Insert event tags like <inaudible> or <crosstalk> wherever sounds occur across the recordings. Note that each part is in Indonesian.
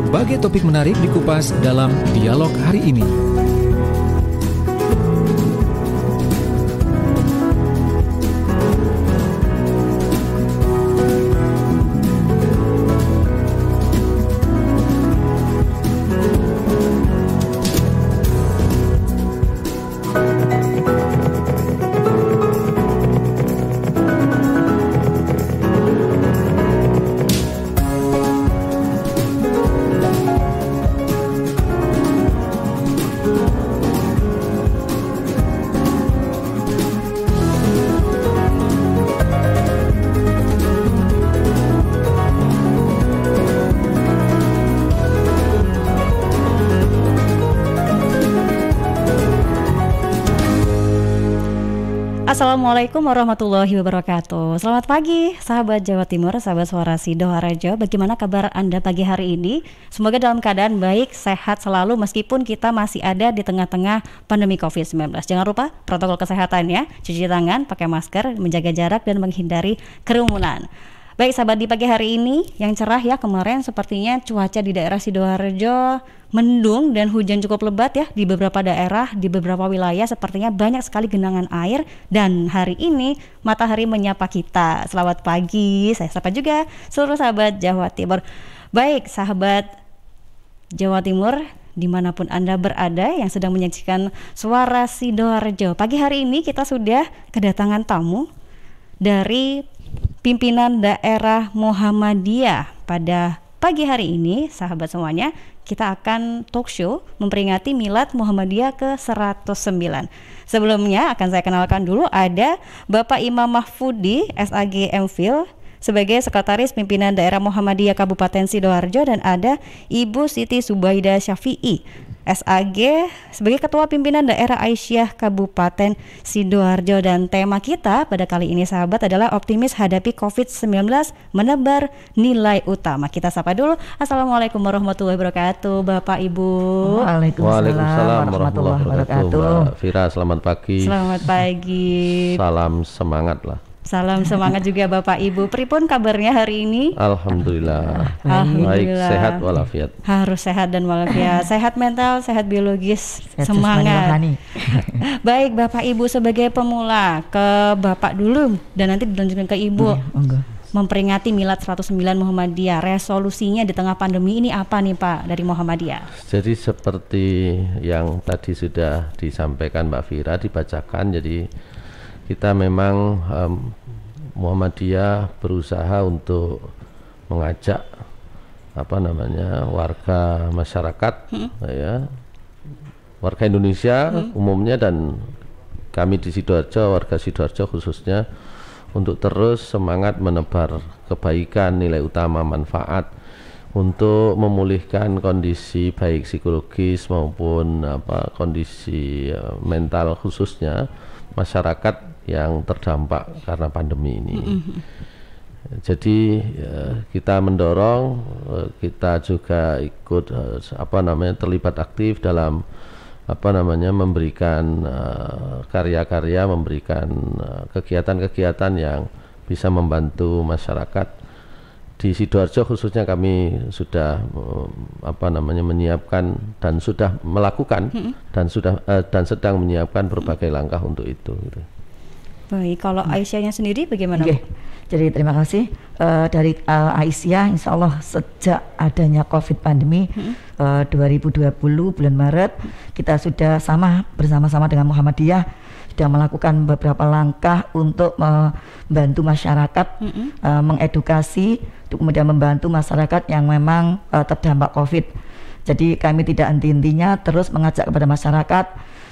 Berbagai topik menarik dikupas dalam dialog hari ini. Assalamualaikum warahmatullahi wabarakatuh. Selamat pagi, sahabat Jawa Timur, sahabat suara Sidoarjo. Bagaimana kabar Anda pagi hari ini? Semoga dalam keadaan baik, sehat selalu meskipun kita masih ada di tengah-tengah pandemi COVID-19. Jangan lupa protokol kesehatan ya, cuci tangan, pakai masker, menjaga jarak dan menghindari kerumunan. Baik sahabat di pagi hari ini yang cerah ya kemarin sepertinya cuaca di daerah Sidoarjo mendung dan hujan cukup lebat ya di beberapa daerah, di beberapa wilayah sepertinya banyak sekali genangan air dan hari ini matahari menyapa kita. Selamat pagi, saya sapa juga seluruh sahabat Jawa Timur. Baik sahabat Jawa Timur, dimanapun Anda berada yang sedang menyaksikan suara Sidoarjo. Pagi hari ini kita sudah kedatangan tamu dari pimpinan daerah Muhammadiyah pada pagi hari ini, sahabat semuanya, kita akan talk show memperingati Milad Muhammadiyah ke-109. Sebelumnya akan saya kenalkan dulu ada Bapak Imam Mahfudi, SAG MPhil, sebagai Sekretaris Pimpinan Daerah Muhammadiyah Kabupaten Sidoarjo dan ada Ibu Siti Subaida Syafi'i SAG sebagai Ketua Pimpinan Daerah Aisyah Kabupaten Sidoarjo dan tema kita pada kali ini sahabat adalah optimis hadapi COVID-19 menebar nilai utama. Kita sapa dulu. Assalamualaikum warahmatullahi wabarakatuh Bapak Ibu. Waalaikumsalam, Waalaikumsalam warahmatullahi wabarakatuh. Mbak Vira selamat pagi. Selamat pagi. Salam semangat lah. Salam semangat juga Bapak Ibu. Pripun kabarnya hari ini? Alhamdulillah. Alhamdulillah. Baik, sehat walafiat. Harus sehat dan walafiat. <clears throat> Sehat mental, sehat biologis, sehat semangat. <laughs> Baik, Bapak Ibu sebagai pemula ke Bapak dulu dan nanti dilanjutkan ke Ibu. Oh, Memperingati Milad 109 Muhammadiyah, resolusinya di tengah pandemi ini apa nih Pak dari Muhammadiyah? Jadi seperti yang tadi sudah disampaikan Mbak Vira dibacakan, jadi kita memang um, Muhammadiyah berusaha untuk mengajak apa namanya warga masyarakat hmm. ya warga Indonesia hmm. umumnya dan kami di sidoarjo warga sidoarjo khususnya untuk terus semangat menebar kebaikan nilai utama manfaat untuk memulihkan kondisi baik psikologis maupun apa kondisi eh, mental khususnya masyarakat yang terdampak karena pandemi ini. Jadi eh, kita mendorong eh, kita juga ikut apa namanya terlibat aktif dalam apa namanya memberikan karya-karya, memberikan kegiatan-kegiatan yang bisa membantu masyarakat di sidoarjo khususnya kami sudah apa namanya menyiapkan dan sudah melakukan hmm. dan sudah uh, dan sedang menyiapkan berbagai hmm. langkah untuk itu. Gitu. Baik, kalau mm. Aisyahnya sendiri bagaimana? Okay. Jadi terima kasih uh, dari uh, Aisyah, Insya Allah sejak adanya COVID pandemi hmm. uh, 2020 bulan Maret mm. kita sudah sama bersama-sama dengan Muhammadiyah sudah melakukan beberapa langkah untuk membantu masyarakat mm -hmm. uh, mengedukasi, kemudian membantu masyarakat yang memang uh, terdampak COVID. Jadi kami tidak henti-hentinya terus mengajak kepada masyarakat,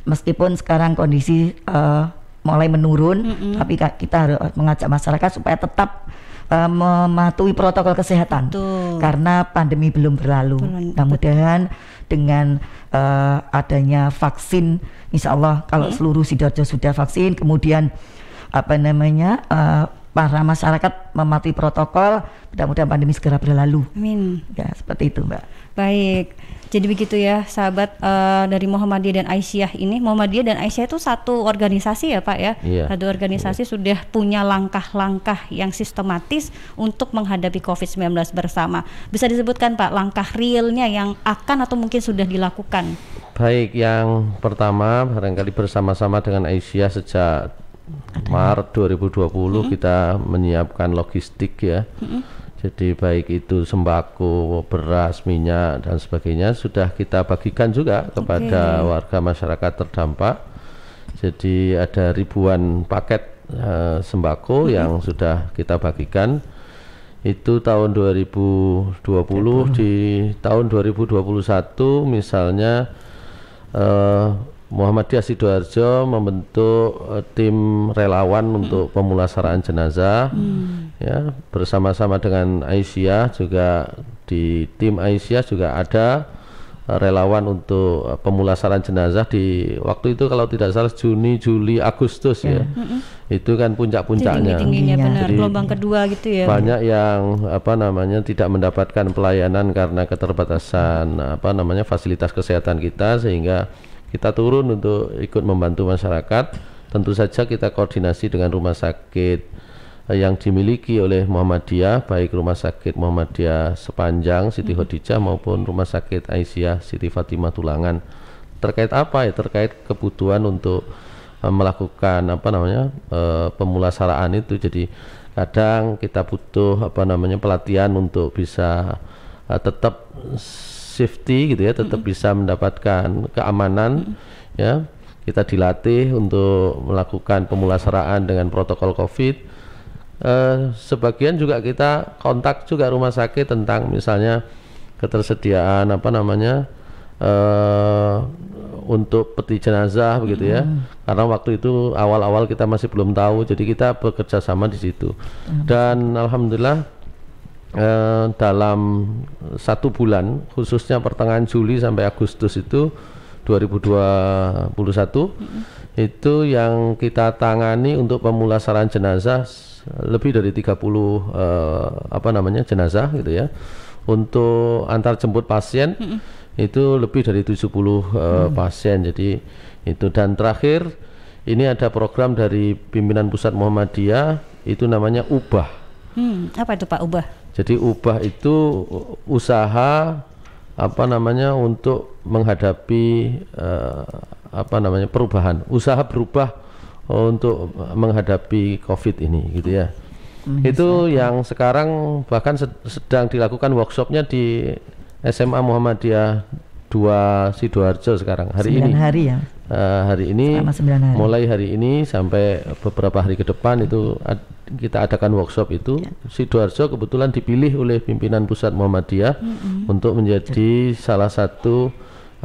meskipun sekarang kondisi uh, mulai menurun, mm -hmm. tapi kita harus mengajak masyarakat supaya tetap uh, mematuhi protokol kesehatan Betul. karena pandemi belum berlalu. Mudah-mudahan dengan uh, adanya vaksin, Insya Allah kalau hmm. seluruh sidoarjo sudah vaksin, kemudian apa namanya uh, para masyarakat mematuhi protokol, mudah-mudahan pandemi segera berlalu. Amin. Ya seperti itu, Mbak. Baik. Jadi begitu ya, sahabat uh, dari Muhammadiyah dan Aisyah ini. Muhammadiyah dan Aisyah itu satu organisasi ya, Pak ya. Iya. Satu organisasi iya. sudah punya langkah-langkah yang sistematis untuk menghadapi COVID-19 bersama. Bisa disebutkan Pak langkah realnya yang akan atau mungkin sudah dilakukan? Baik, yang pertama barangkali bersama-sama dengan Aisyah sejak Maret 2020 mm -hmm. kita menyiapkan logistik ya. Mm -hmm jadi baik itu sembako, beras, minyak dan sebagainya sudah kita bagikan juga kepada okay. warga masyarakat terdampak. Jadi ada ribuan paket uh, sembako mm -hmm. yang sudah kita bagikan itu tahun 2020 -hmm. di tahun 2021 misalnya uh, Muhammadiyah Sidoarjo membentuk uh, tim relawan hmm. untuk pemulasaraan jenazah hmm. ya bersama-sama dengan Aisyah juga di tim Aisyah juga ada uh, relawan untuk uh, eh, pemulasaran jenazah di waktu itu kalau tidak salah Juni Juli Agustus yeah. ya hmm. itu kan puncak-puncaknya tinggi ya. Iya. Jadi gelombang kedua gitu ya banyak yang apa namanya tidak mendapatkan pelayanan karena keterbatasan apa namanya fasilitas kesehatan kita sehingga kita turun untuk ikut membantu masyarakat. Tentu saja kita koordinasi dengan rumah sakit eh, yang dimiliki oleh Muhammadiyah baik rumah sakit Muhammadiyah sepanjang Siti mhm. Khadijah maupun rumah sakit Aisyah Siti Fatimah Tulangan terkait apa ya terkait kebutuhan untuk eh, melakukan apa namanya uh, pemulasaraan itu jadi kadang kita butuh apa namanya pelatihan untuk bisa tetap safety gitu ya tetap mm-hmm. bisa mendapatkan keamanan mm-hmm. ya kita dilatih untuk melakukan pemulasaraan dengan protokol covid eh, sebagian juga kita kontak juga rumah sakit tentang misalnya ketersediaan apa namanya uh, untuk peti jenazah begitu ya. Karena waktu itu awal-awal kita masih belum tahu, jadi kita bekerja sama di situ. Hmm. Dan alhamdulillah Eh, dalam satu bulan khususnya pertengahan Juli sampai Agustus itu 2021 mm -hmm. itu yang kita tangani untuk pemulasaran jenazah lebih dari 30 uh, eh, apa namanya jenazah gitu ya untuk antar jemput pasien mm -hmm. itu lebih dari 70 uh, mm -hmm. pasien jadi itu dan terakhir ini ada program dari pimpinan pusat Muhammadiyah itu namanya ubah Hmm, apa itu Pak Ubah? Jadi ubah itu usaha apa namanya untuk menghadapi uh, apa namanya perubahan, usaha berubah oh, untuk menghadapi Covid ini gitu ya. Hmm, itu sehat. yang sekarang bahkan sedang dilakukan workshopnya di SMA Muhammadiyah 2 Sidoarjo sekarang hari ini. hari ya. Uh, hari ini hari. mulai hari ini sampai beberapa hari ke depan itu kita adakan workshop itu ya. Sidoarjo kebetulan dipilih oleh pimpinan pusat Muhammadiyah mm -hmm. untuk menjadi salah satu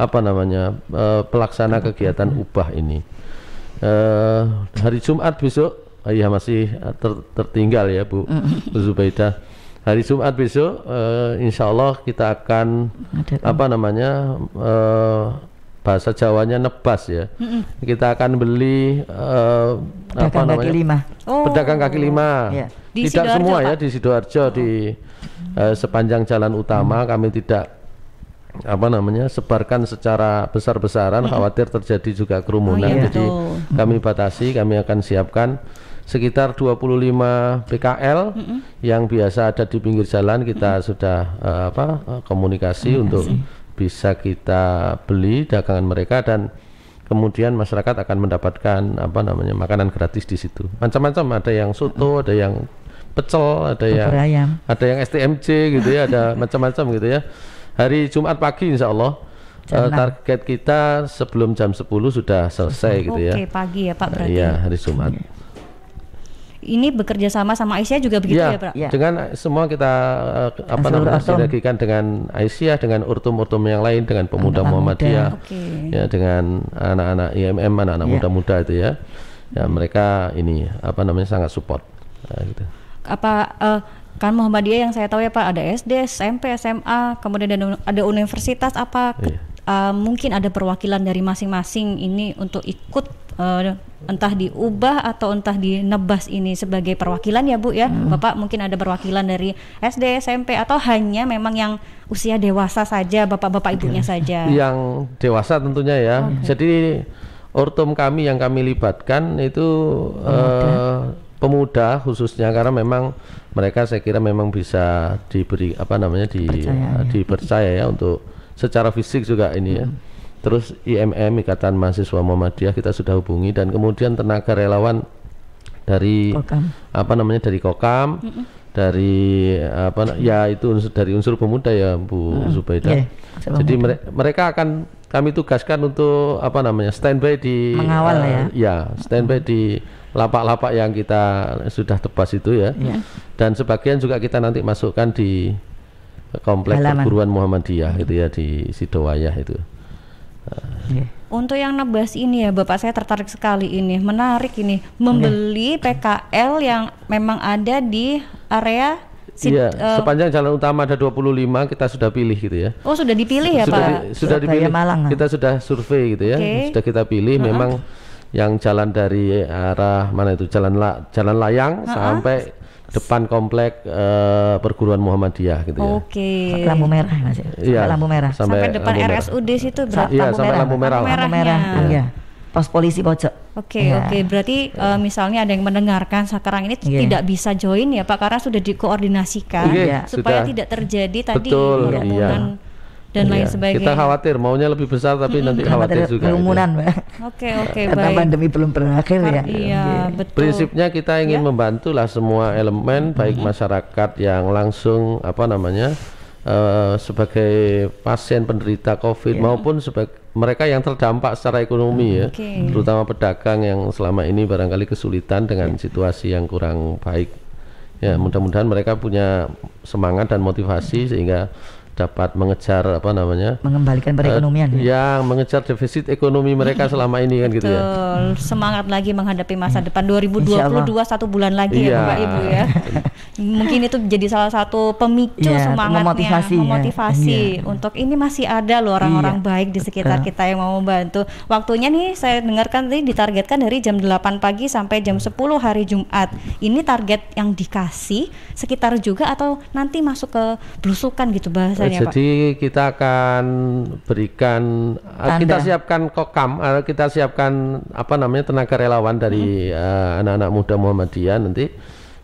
apa namanya uh, pelaksana kegiatan ubah ini uh, hari Jumat besok uh, ya masih ter tertinggal ya Bu, Bu Zubaidah hari Jumat besok uh, Insya Allah kita akan Adakan. apa namanya uh, bahasa Jawanya nebas ya. Mm -mm. Kita akan beli uh, pedagang apa namanya? kaki lima. Oh. Pedagang kaki lima. Yeah. tidak Sidoarjo, semua Pak? ya di sidoarjo oh. di uh, sepanjang jalan utama mm. kami tidak apa namanya sebarkan secara besar-besaran khawatir terjadi juga kerumunan. Oh, iya. Jadi kami batasi, kami akan siapkan sekitar 25 PKL mm -mm. yang biasa ada di pinggir jalan kita mm -mm. sudah uh, apa komunikasi mm -mm. untuk bisa kita beli dagangan mereka dan kemudian masyarakat akan mendapatkan apa namanya makanan gratis di situ macam-macam ada yang soto ada yang pecel ada Bubur yang ayam. ada yang STMJ gitu ya ada <laughs> macam-macam gitu ya hari Jumat pagi Insya Allah uh, target kita sebelum jam 10 sudah selesai Oke, gitu ya. Oke, pagi ya Pak berarti. Iya, hari Jumat ini bekerja sama sama Aisyah juga begitu ya, ya Pak? Ya. Dengan semua kita uh, apa namanya sinergikan dengan Aisyah, dengan urtum-urtum yang lain, dengan pemuda anak Muhammadiyah, muda. Okay. ya dengan anak-anak IMM, anak-anak ya. muda-muda itu ya. Ya mereka ini apa namanya sangat support. Nah, gitu. Apa uh, kan Muhammadiyah yang saya tahu ya Pak ada SD, SMP, SMA, kemudian ada, universitas apa? Ya uh, mungkin ada perwakilan dari masing-masing ini untuk ikut uh, entah diubah atau entah dinebas ini sebagai perwakilan ya Bu ya. Hmm. Bapak mungkin ada perwakilan dari SD, SMP atau hanya memang yang usia dewasa saja, Bapak-bapak iya. ibunya saja. Yang dewasa tentunya ya. Okay. Jadi ortum kami yang kami libatkan itu pemuda. Uh, pemuda khususnya karena memang mereka saya kira memang bisa diberi apa namanya di dipercaya ya, ya untuk secara fisik juga ini ya. Hmm. Terus IMM Ikatan Mahasiswa Muhammadiyah kita sudah hubungi dan kemudian tenaga relawan dari Kokam. apa namanya dari Kokam, mm dari apa ya itu unsur, dari unsur pemuda ya Bu mm. Zubaida. Yeah, Jadi mere mereka akan kami tugaskan untuk apa namanya standby di mengawal uh, ya. Eh, ya, standby di lapak-lapak yang kita sudah tebas itu ya. Yeah. Dan sebagian juga kita nanti masukkan di kompleks perguruan Muhammadiyah itu ya di Sidowayah itu. Iya. Untuk yang nebas ini ya Bapak saya tertarik sekali ini menarik ini membeli yeah. PKL yang memang ada di area iya, uh, sepanjang jalan utama ada 25 kita sudah pilih gitu ya. Oh, sudah dipilih ya, sudah Pak? Di, sudah dipilih. Malang, ah. kita sudah survei gitu ya. Okay. Sudah kita pilih uh -huh. memang yang jalan dari arah mana itu? Jalan la, jalan layang uh -huh. sampai depan komplek uh, perguruan Muhammadiyah gitu ya. Oke. Lampu merah masih. Ya? Sampai ya, lampu merah. Sampai, sampai depan RSUD situ berarti. Iya, sampai merah. lampu merah. Lampu merah. Iya. Iya. iya. Pos polisi pojok. Oke, okay, ya. oke. Okay. Berarti uh, misalnya ada yang mendengarkan sekarang ini yeah. tidak bisa join ya Pak karena sudah dikoordinasikan okay, iya, supaya sudah. tidak terjadi tadi Betul, kerumunan. Ya dan lain iya. sebagainya. Kita khawatir maunya lebih besar tapi hmm, nanti khawatir, khawatir juga. Kerumunan, iya. Mbak. Oke, oke, baik. Karena pandemi belum akhir, ya. Iya, okay. Iya, betul. Prinsipnya kita ingin ya? membantulah semua elemen baik masyarakat yang langsung apa namanya? Uh, sebagai pasien penderita COVID yeah. maupun sebagai mereka yang terdampak secara ekonomi ya, terutama pedagang yang selama ini barangkali kesulitan dengan yeah. situasi yang kurang baik. Ya, mudah-mudahan mereka punya semangat dan motivasi sehingga dapat mengejar apa namanya mengembalikan eh, perekonomian uh, ya yang mengejar defisit ekonomi mereka iya. selama ini kan gitu ya semangat lagi menghadapi masa hmm. depan 2022 satu bulan lagi ya, iya. ya Bapak Ibu ya <laughs> mungkin itu jadi salah satu pemicu yeah, semangatnya memotivasi, ya. memotivasi yeah. untuk ini masih ada loh orang-orang yeah. baik di sekitar Betul. kita yang mau membantu waktunya nih saya dengarkan tadi ditargetkan dari jam 8 pagi sampai jam 10 hari Jumat ini target yang dikasih sekitar juga atau nanti masuk ke blusukan gitu bahasanya jadi, Pak jadi kita akan berikan eh, Tanda. kita siapkan kokam eh, kita siapkan apa namanya tenaga relawan dari mm-hmm. eh, anak-anak hmm. uh, anak -anak muda Muhammadiyah nanti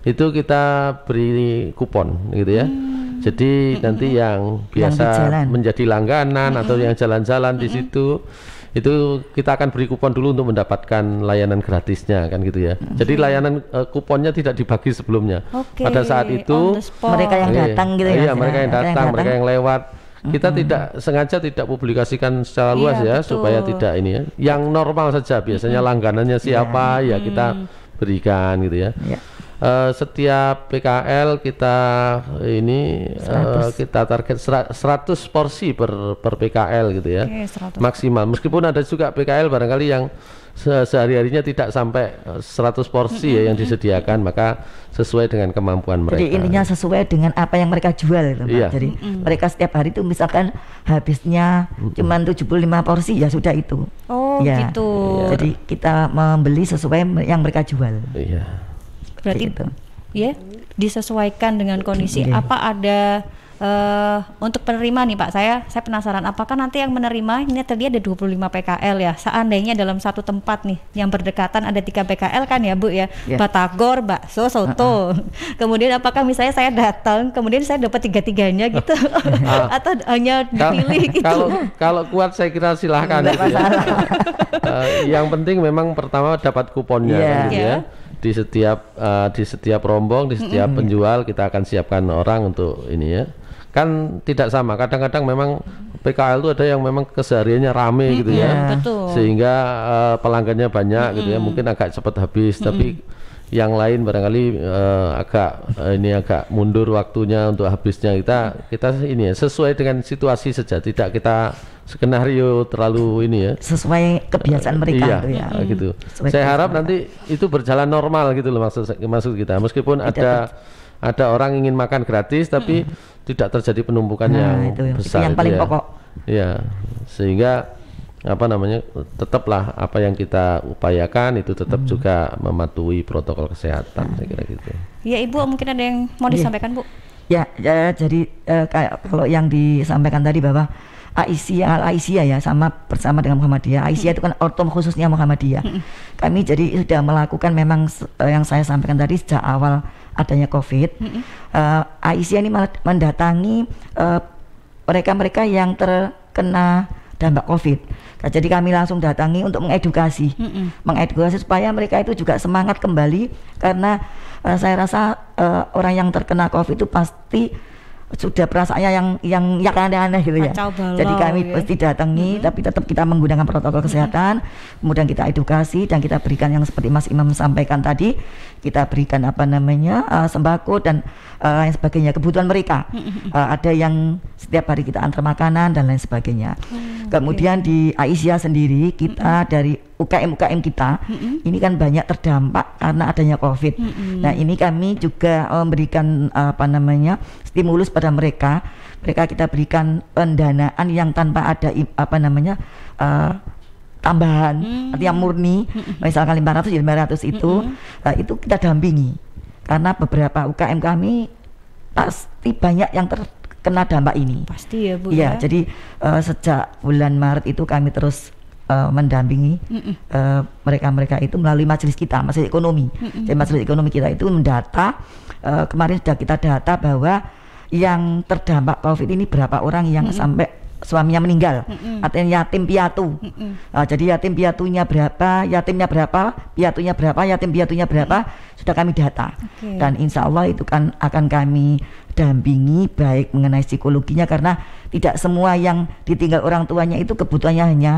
itu kita beri kupon gitu ya. Hmm. Jadi hmm. nanti yang biasa yang menjadi langganan atau hmm. yang jalan-jalan di hmm. situ itu kita akan beri kupon dulu untuk mendapatkan layanan gratisnya kan gitu ya. Jadi layanan uh, kuponnya tidak dibagi sebelumnya. Okay, Pada saat itu mereka yang iya, datang gitu ya. Iya, ya? mereka yang datang, datang, mereka yang lewat. Kita hmm tidak sengaja tidak publikasikan secara luas iya, ya betul. supaya tidak ini ya. Yang normal saja biasanya hmm langganannya siapa yeah. ya kita berikan gitu ya. Yeah uh, setiap PKL kita ini 100. uh, eh, kita target 100 porsi per per PKL gitu ya. Okay, Maksimal. Meskipun ada juga PKL barangkali yang se sehari-harinya tidak sampai 100 eh, porsi ya yang disediakan, maka sesuai dengan kemampuan mereka. Jadi intinya sesuai dengan apa yang mereka jual gitu, iya. Jadi mm -hmm. mereka setiap hari itu misalkan habisnya mm -hmm. cuma 75 porsi ya sudah itu. Oh, ya. gitu. Jadi kita membeli sesuai yang mereka jual. Iya. Berarti gitu. ya disesuaikan dengan kondisi. Gini. Iya. Apa ada uh, untuk penerima nih Pak, saya saya penasaran apakah nanti yang menerima ini tadi ada 25 PKL ya. Seandainya dalam satu tempat nih yang berdekatan ada tiga PKL kan ya Bu ya. Yeah. Batagor, bakso, soto. Uh -uh. <laughs> Kemudian apakah misalnya saya datang kemudian saya dapat tiga-tiganya gitu uh. <laughs> atau hanya dipilih <laughs> gitu. Kalau kalau kuat saya kira silahkan gitu ya. uh, yang penting memang pertama dapat kuponnya yeah. kan, iya. gitu yeah. Iya di setiap uh, di setiap rombong, di setiap mm -hmm. penjual kita akan siapkan orang untuk ini ya. Kan tidak sama. Kadang-kadang memang PKL itu ada yang memang kesehariannya rame mm -hmm. gitu ya. yeah. Iya, Sehingga uh, pelanggannya banyak mm -hmm. gitu ya. Mungkin agak cepat habis, mm -hmm. tapi yang lain barangkali uh, agak uh, ini agak mundur waktunya untuk habisnya kita kita ini ya sesuai dengan situasi saja tidak kita skenario terlalu ini ya. Sesuai kebiasaan eh, mereka iya, itu ya. gitu. Hmm, sesuai saya harap mereka. nanti itu berjalan normal gitu loh maksud maksud kita. Meskipun Tidak ada ber... ada orang ingin makan gratis tapi hmm. tidak terjadi penumpukan nah, yang itu, besar. Itu yang paling ya. pokok. ya Sehingga apa namanya tetaplah apa yang kita upayakan itu tetap hmm. juga mematuhi protokol kesehatan hmm. saya kira gitu. Ya Ibu mungkin ada yang mau iya. disampaikan Bu? Ya, ya jadi eh, kayak kalau yang disampaikan tadi bahwa Aisyah al Aisyah ya sama bersama dengan Muhammadiyah. Hmm. Aisyah itu kan ortom khususnya Muhammadiyah. Hmm. Kami jadi sudah melakukan memang eh, yang saya sampaikan tadi sejak awal adanya COVID. Uh, Aisyah ini mendatangi eh, mereka-mereka uh, yang terkena dampak COVID. Nah, jadi kami langsung datangi untuk mengedukasi, -hmm. mengedukasi supaya mereka itu juga semangat kembali karena uh, saya rasa uh, orang yang terkena COVID itu pasti sudah perasaannya yang yang yang aneh-aneh gitu ya. Balau, Jadi kami ya. pasti datangi, hmm. tapi tetap kita menggunakan protokol kesehatan. Hmm. Kemudian kita edukasi dan kita berikan yang seperti Mas Imam sampaikan tadi, kita berikan apa namanya uh, sembako dan uh, lain sebagainya kebutuhan mereka uh, <laughs> ada yang setiap hari kita antar makanan dan lain sebagainya oh, kemudian okay. di Aisyah sendiri kita mm-hmm. dari UKM UKM kita mm-hmm. ini kan banyak terdampak karena adanya COVID nah ini kami juga eh, memberikan apa namanya stimulus pada mereka mereka kita berikan pendanaan yang tanpa ada apa namanya uh, tambahan hmm. yang murni misalkan 500 lima 500 ya itu hmm. uh, itu kita dampingi karena beberapa UKM kami pasti banyak yang terkena dampak ini. Pasti ya bu. Iya, ya? jadi uh, sejak bulan Maret itu kami terus uh, mendampingi eh, mereka-mereka uh, itu melalui majelis kita, majelis ekonomi. Mm -mm. Jadi majelis ekonomi kita itu mendata uh, kemarin sudah kita data bahwa yang terdampak COVID ini berapa orang yang mm -mm. sampai suaminya meninggal mm artinya yatim piatu mm nah, jadi yatim piatunya berapa yatimnya berapa piatunya berapa yatim piatunya berapa mm sudah kami data okay. dan insya Allah itu kan akan kami dampingi baik mengenai psikologinya karena tidak semua yang ditinggal orang tuanya itu kebutuhannya hanya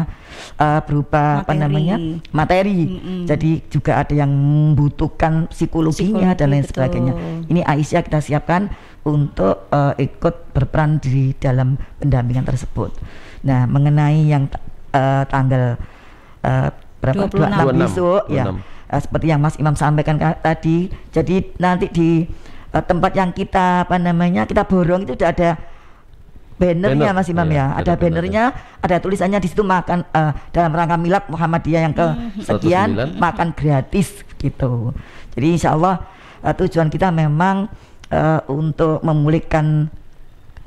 uh, berupa materi. apa namanya materi mm jadi juga ada yang membutuhkan psikologinya Psikologi, dan lain betul. sebagainya ini Aisyah kita siapkan untuk uh, ikut berperan di dalam pendampingan tersebut. Nah, mengenai yang uh, tanggal uh, berapa 26, 26 besok 26. ya. Uh, seperti yang Mas Imam sampaikan tadi, jadi nanti di uh, tempat yang kita apa namanya kita borong itu sudah ada bannernya Mas Imam ya, ya. ada, ada bannernya, ada tulisannya di situ makan uh, dalam rangka milad Muhammadiyah yang ke mm-hmm. sekian makan gratis gitu. Jadi insya Allah uh, tujuan kita memang uh, untuk memulihkan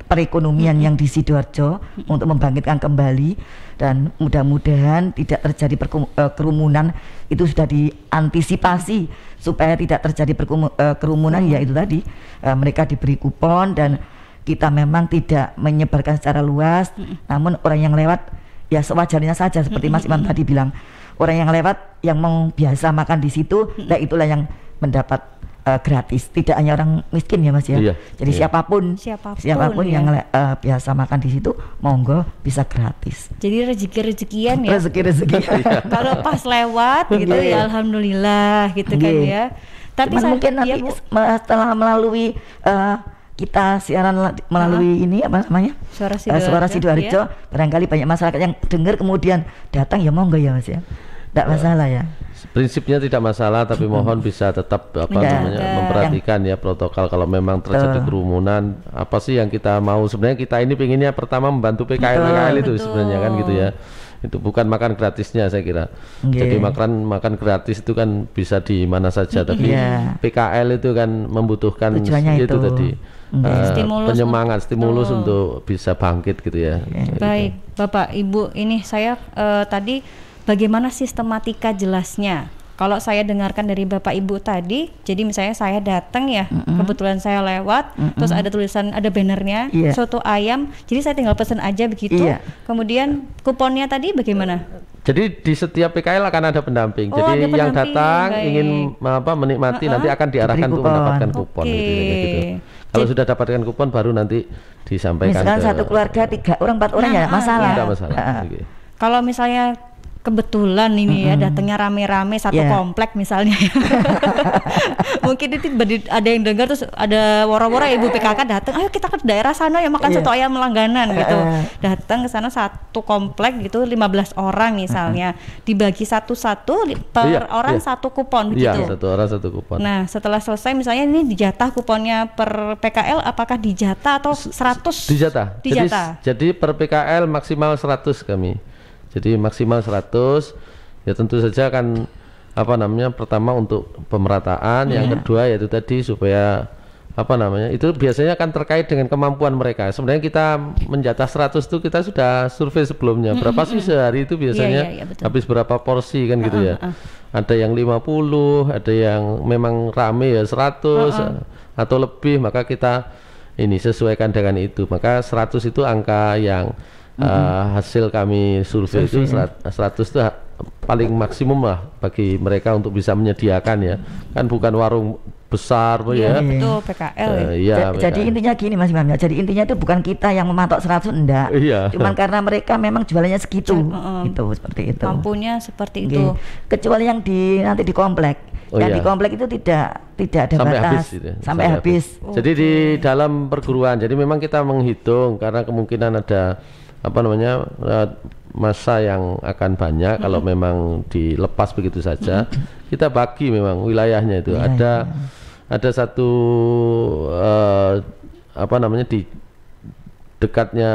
perekonomian yang di Sidoarjo untuk membangkitkan kembali dan mudah-mudahan tidak terjadi eh, kerumunan itu sudah diantisipasi supaya tidak terjadi eh, kerumunan hmm. itu tadi uh, mereka diberi kupon dan kita memang tidak menyebarkan secara luas hmm. namun orang yang lewat ya sewajarnya saja seperti Mas Imam tadi bilang orang yang lewat yang mau biasa makan di situ nah itulah yang mendapat uh, gratis. Tidak hanya orang miskin ya Mas ya. Iya, Jadi iya. siapapun siapapun, siapapun iya. yang uh, biasa makan di situ monggo bisa gratis. Jadi rezeki-rezekian ya. Rezeki-rezekian. <laughs> Kalau pas lewat gitu ya iya. alhamdulillah gitu kan iya. ya. Tapi Cuman mungkin ya, nanti iya, setelah melalui uh, kita siaran melalui ini apa namanya suara sidoarjo, uh, suara ya. barangkali banyak masyarakat yang dengar kemudian datang ya monggo ya mas ya tidak ya. masalah ya prinsipnya tidak masalah tapi mohon bisa tetap apa ya, namanya ya. memperhatikan ya protokol kalau memang terjadi Betul. kerumunan apa sih yang kita mau sebenarnya kita ini pinginnya pertama membantu PKL PKL itu Betul. sebenarnya kan gitu ya itu bukan makan gratisnya saya kira Okay. jadi makan makan gratis itu kan bisa di mana saja tapi yeah. PKL itu kan membutuhkan Tujuannya itu, itu tadi uh, stimulus penyemangat stimulus untuk bisa bangkit gitu ya Okay. Iya. baik gitu. bapak ibu ini saya uh, tadi bagaimana sistematika jelasnya kalau saya dengarkan dari bapak ibu tadi, jadi misalnya saya datang ya, mm -hmm. kebetulan saya lewat, mm -hmm. terus ada tulisan ada bannernya yeah. soto ayam, jadi saya tinggal pesan aja begitu. Yeah. Kemudian kuponnya tadi bagaimana? Jadi di setiap PKL akan ada pendamping. Oh, jadi ada pendamping. yang datang Baik. ingin apa menikmati uh -huh. nanti akan diarahkan untuk mendapatkan kupon okay. Gitu, gitu, Kalau sudah dapatkan kupon baru nanti disampaikan. Misalkan ke, satu keluarga tiga orang empat orang ya, nah, ya masalah. Tidak masalah. Kalau misalnya kebetulan ini mm-hmm. ya datangnya rame-rame satu yeah. komplek misalnya <laughs> mungkin itu ada yang dengar terus ada woro-woro ibu PKK datang ayo kita ke daerah sana ya makan yeah. soto ayam langganan uh-uh. gitu datang ke sana satu komplek gitu 15 orang misalnya mm-hmm. dibagi satu-satu per yeah, oh, iya, orang yeah. satu kupon iya, begitu yeah, satu orang satu kupon nah setelah selesai misalnya ini dijatah kuponnya per PKL apakah dijatah atau 100 dijatah dijatah jadi, jadi per PKL maksimal 100 kami jadi maksimal 100 ya tentu saja akan apa namanya pertama untuk pemerataan, yeah. yang iya. kedua yaitu tadi supaya apa namanya itu biasanya akan terkait dengan kemampuan mereka. Sebenarnya kita menjatah 100 itu kita sudah survei sebelumnya berapa sih sehari itu biasanya yeah, yeah, yeah, habis berapa porsi kan uh, gitu uh, ya. Uh. Ada yang 50, ada yang memang rame ya 100 uh, uh. atau lebih maka kita ini sesuaikan dengan itu. Maka 100 itu angka yang -hmm. uh, hasil kami survei itu 100 ya. itu paling maksimum lah bagi mereka untuk bisa menyediakan ya kan bukan warung besar iya, ya, ya. betul PKL uh, eh, ya, PKL. jadi intinya gini Mas Imam jadi intinya itu bukan kita yang mematok 100 enggak iya. cuman karena mereka memang jualannya segitu eh, itu seperti itu mampunya seperti itu Gini. kecuali yang di nanti di komplek oh, yang iya. di komplek itu tidak tidak ada sampai batas habis, gitu. Ya? sampai, sampai habis, habis. Okay. jadi di oh, dalam perguruan jadi memang kita menghitung karena kemungkinan ada apa namanya eh, masa yang akan banyak -hmm. kalau memang dilepas begitu saja -hmm. kita bagi memang wilayahnya itu ya, ada ada satu uh, apa namanya di dekatnya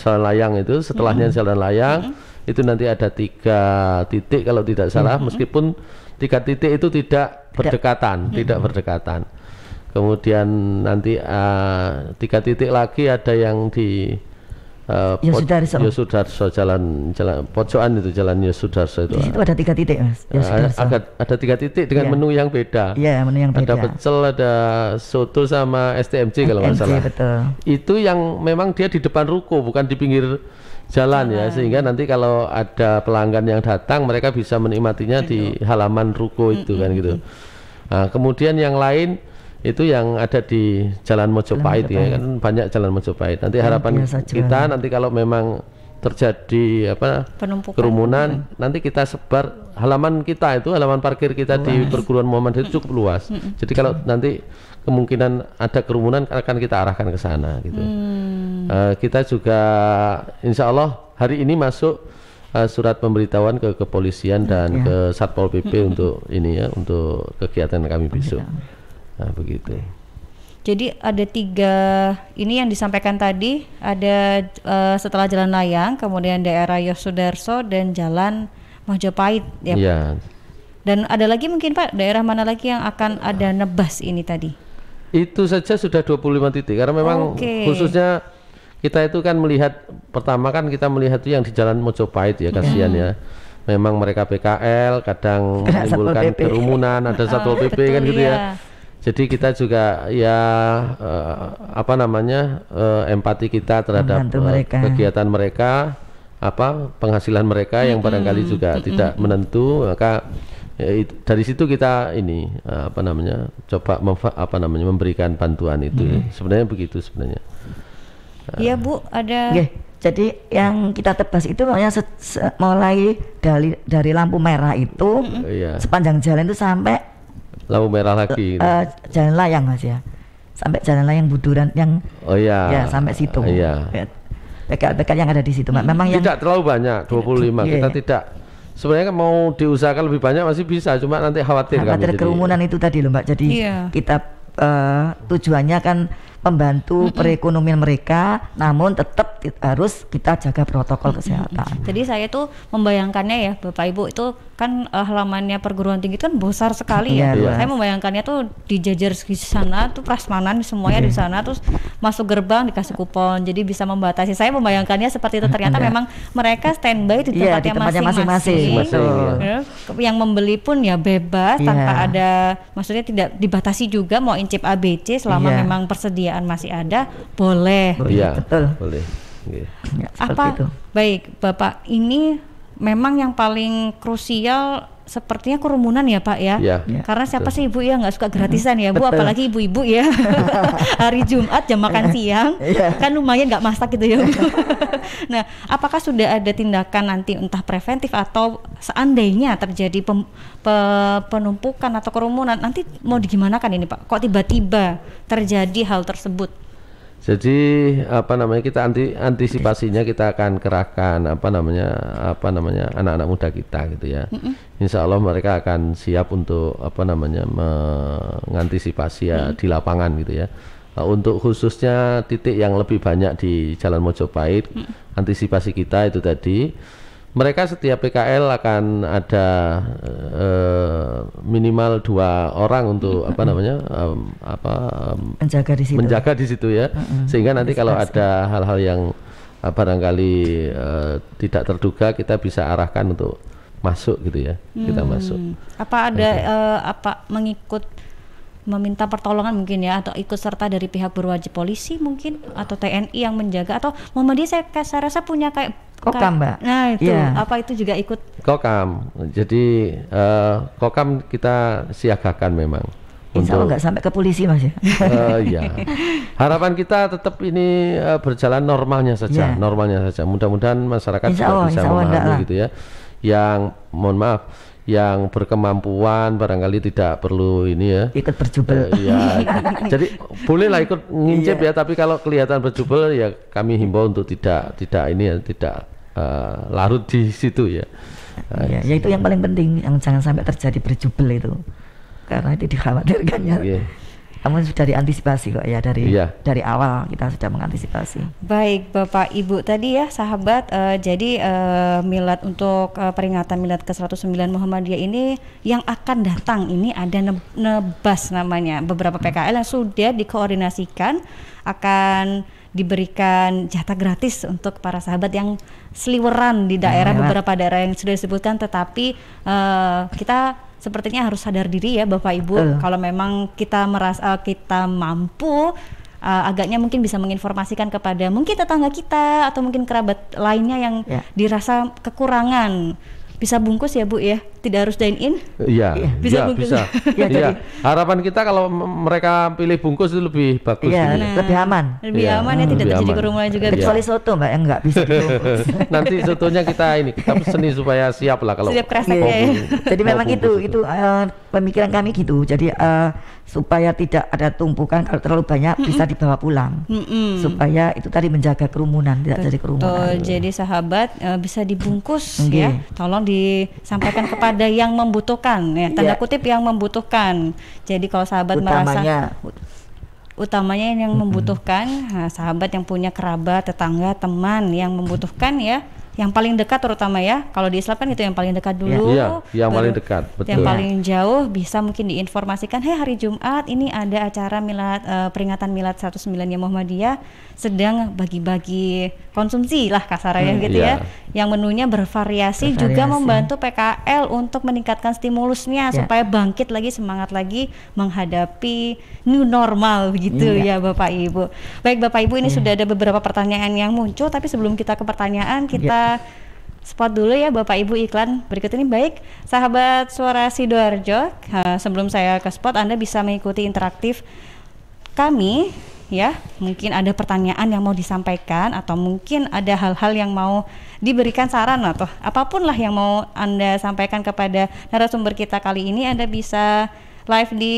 jalan layang itu setelahnya -hmm. jalan layang -hmm. itu nanti ada tiga titik kalau tidak salah -hmm. meskipun tiga titik itu tidak berdekatan -hmm. tidak berdekatan kemudian nanti uh, tiga titik lagi ada yang di Uh, eh, Yosudarso. Yosudarso jalan jalan pojokan itu jalan Yosudarso itu. Di situ ada tiga titik mas. Yosudarso. Eh, ada, ada tiga titik dengan yeah. menu yang beda. Iya menu yang beda. Ada pecel, ada soto sama STMC kalau nggak salah. betul. Itu yang memang dia di depan ruko bukan di pinggir jalan ya ah. sehingga nanti kalau ada pelanggan yang datang mereka bisa menikmatinya Aduh. di halaman ruko itu mm -hmm. kan gitu. Nah, kemudian yang lain itu yang ada di Jalan Mojopahit, ya kan banyak Jalan Mojopahit. Nanti harapan kita nanti kalau memang terjadi apa Penumpukan. kerumunan iya. nanti kita sebar halaman kita itu halaman parkir kita luas. di perguruan Muhammad itu cukup luas. Jadi kalau nanti kemungkinan ada kerumunan akan kita arahkan ke sana gitu. Hmm. Uh, kita juga insya Allah hari ini masuk uh, surat pemberitahuan ke kepolisian dan ya. ke Satpol PP untuk ini ya untuk kegiatan kami besok nah, begitu jadi ada tiga ini yang disampaikan tadi ada uh, setelah Jalan Layang, kemudian daerah Yosudarso dan Jalan Mojopahit ya. Iya. Dan ada lagi mungkin Pak daerah mana lagi yang akan ada nebas ini tadi? Itu saja sudah 25 titik karena memang okay. khususnya kita itu kan melihat pertama kan kita melihat itu yang di Jalan Mojopahit ya iya. kasihan ya. Memang mereka PKL kadang menimbulkan kerumunan, ada satu PP kan gitu ya iya. Jadi kita juga ya uh, apa namanya uh, empati kita terhadap eh, mereka. kegiatan mereka, apa penghasilan mereka mm -hmm. yang barangkali juga mm -hmm. tidak menentu, maka ya, dari situ kita ini uh, apa namanya coba apa namanya memberikan bantuan itu. Mm -hmm. Sebenarnya begitu sebenarnya. Iya uh, Bu, ada. Yeah. Jadi yang kita tebas itu makanya mulai dari dari lampu merah itu mm -hmm. sepanjang jalan itu sampai lampu merah lagi. Uh, jalan layang mas ya, sampai jalan layang Buduran yang. Oh iya. Ya sampai situ. Ah, iya. Ya, pkl yang ada di situ mas. Hmm. Memang tidak yang terlalu banyak 25 iya, kita iya. tidak sebenarnya kan mau diusahakan lebih banyak masih bisa cuma nanti khawatir khawatir kerumunan jadi. itu tadi loh mbak jadi iya. kita uh, tujuannya kan pembantu mm-hmm. perekonomian mereka, namun tetap harus kita jaga protokol mm-hmm. kesehatan. Jadi saya tuh membayangkannya ya, Bapak Ibu itu kan uh, halamannya perguruan tinggi itu kan besar sekali ya. Yeah, saya iya. membayangkannya tuh dijajar di sana tuh prasmanan semuanya yeah. di sana terus masuk gerbang dikasih kupon. Jadi bisa membatasi. Saya membayangkannya seperti itu. Ternyata yeah. memang mereka standby di iya, tempatnya, yeah, di masing-masing. Iya. Betul. Yang membeli pun ya bebas yeah. tanpa ada maksudnya tidak dibatasi juga mau incip ABC selama yeah. memang persediaan pekerjaan masih ada, boleh. Oh, iya, betul. Boleh. Yeah. Apa itu. baik Bapak ini memang yang paling krusial sepertinya kerumunan ya Pak ya. ya. Karena siapa betul. sih Ibu ya nggak suka gratisan ya Bu, betul. apalagi ibu-ibu ya. <laughs> Hari Jumat jam makan iya. siang ya. kan lumayan nggak masak gitu ya Bu. Iya. <laughs> nah, apakah sudah ada tindakan nanti entah preventif atau seandainya terjadi pem, pe, penumpukan atau kerumunan nanti mau digimanakan ini Pak? Kok tiba-tiba terjadi hal tersebut? Jadi apa namanya kita anti antisipasinya kita akan kerahkan apa namanya apa namanya anak-anak muda kita gitu ya. Insya Allah mereka akan siap untuk apa namanya mengantisipasi ya di lapangan gitu ya. Untuk khususnya titik yang lebih banyak di Jalan Mojopahit, antisipasi kita itu tadi mereka setiap PKL akan ada uh, minimal dua orang untuk apa namanya um, apa um, menjaga di situ menjaga di situ ya sehingga nanti kalau ada hal-hal yang barangkali uh, tidak terduga kita bisa arahkan untuk masuk gitu ya kita hmm. masuk apa ada uh, apa mengikut meminta pertolongan mungkin ya atau ikut serta dari pihak berwajib polisi mungkin atau TNI yang menjaga atau Muhammadiyah saya, saya rasa punya kayak Kokam, Mbak. Nah, itu ya. apa itu juga ikut? Kokam. Jadi uh, Kokam kita siagakan memang. Insya Allah nggak sampai ke polisi mas ya. Uh, ya. <laughs> Harapan kita tetap ini uh, berjalan normalnya saja, yeah. normalnya saja. Mudah-mudahan masyarakat insya Allah, bisa insya Allah memahami gitu ya. Yang mohon maaf, yang berkemampuan barangkali tidak perlu ini ya ikut berjubel uh, ya <laughs> jadi bolehlah ikut ngincip yeah. ya tapi kalau kelihatan berjubel ya kami himbau untuk tidak tidak ini ya tidak Eh, larut di situ ya. Iya, ya, itu yang paling penting yang jangan sampai terjadi berjubel itu karena itu dikhawatirkan ya. Yeah. Namun sudah diantisipasi kok ya dari iya. dari awal kita sudah mengantisipasi. Baik Bapak Ibu tadi ya sahabat uh, jadi uh, eh, milad untuk uh, peringatan milad ke-109 Muhammadiyah ini yang akan datang ini ada ne nebas namanya. Beberapa PKL yang sudah dikoordinasikan akan diberikan jatah gratis untuk para sahabat yang seliweran di daerah iya. beberapa daerah yang sudah disebutkan tetapi uh, kita sepertinya harus sadar diri ya Bapak Ibu uh. kalau memang kita merasa uh, eh, kita mampu uh, agaknya mungkin bisa menginformasikan kepada mungkin tetangga kita atau mungkin kerabat lainnya yang yeah. dirasa kekurangan bisa bungkus ya Bu ya, tidak harus dine in. Iya, iya bisa ya, bungkus. Bisa. <laughs> ya, Ya. Harapan kita kalau mereka pilih bungkus itu lebih bagus. ya, nah, lebih aman. Lebih ya. aman ya, tidak terjadi aman. kerumunan juga. Iya. Kecuali ya. soto Mbak yang nggak bisa <laughs> Nanti sotonya kita ini kita seni supaya siap lah kalau. Siap kerasa ya. Jadi memang gitu, itu itu uh, pemikiran kami gitu. Jadi uh, supaya tidak ada tumpukan kalau terlalu banyak mm bisa dibawa pulang mm -mm. supaya itu tadi menjaga kerumunan tidak Betul. jadi kerumunan jadi sahabat uh, bisa dibungkus okay. ya tolong disampaikan kepada yang membutuhkan ya iya. tanda yeah. kutip yang membutuhkan jadi kalau sahabat Utamanya, merasa utamanya yang membutuhkan nah, sahabat yang punya kerabat tetangga teman yang membutuhkan ya yang paling dekat terutama ya kalau di Islam kan itu yang paling dekat dulu ya, yang baru, paling dekat betul yang paling jauh bisa mungkin diinformasikan hei hari Jumat ini ada acara milad uh, peringatan milad 109 yang Muhammadiyah sedang bagi-bagi konsumsi lah kasarnya hmm, gitu ya. ya yang menunya bervariasi, bervariasi juga membantu PKL untuk meningkatkan stimulusnya ya. supaya bangkit lagi semangat lagi menghadapi new normal gitu ya, ya Bapak Ibu baik Bapak Ibu ini hmm. sudah ada beberapa pertanyaan yang muncul tapi sebelum kita ke pertanyaan ya. kita spot dulu ya Bapak Ibu iklan berikut ini baik sahabat suara Sidoarjo sebelum saya ke spot Anda bisa mengikuti interaktif kami ya mungkin ada pertanyaan yang mau disampaikan atau mungkin ada hal-hal yang mau diberikan saran atau apapun lah yang mau Anda sampaikan kepada narasumber kita kali ini Anda bisa live di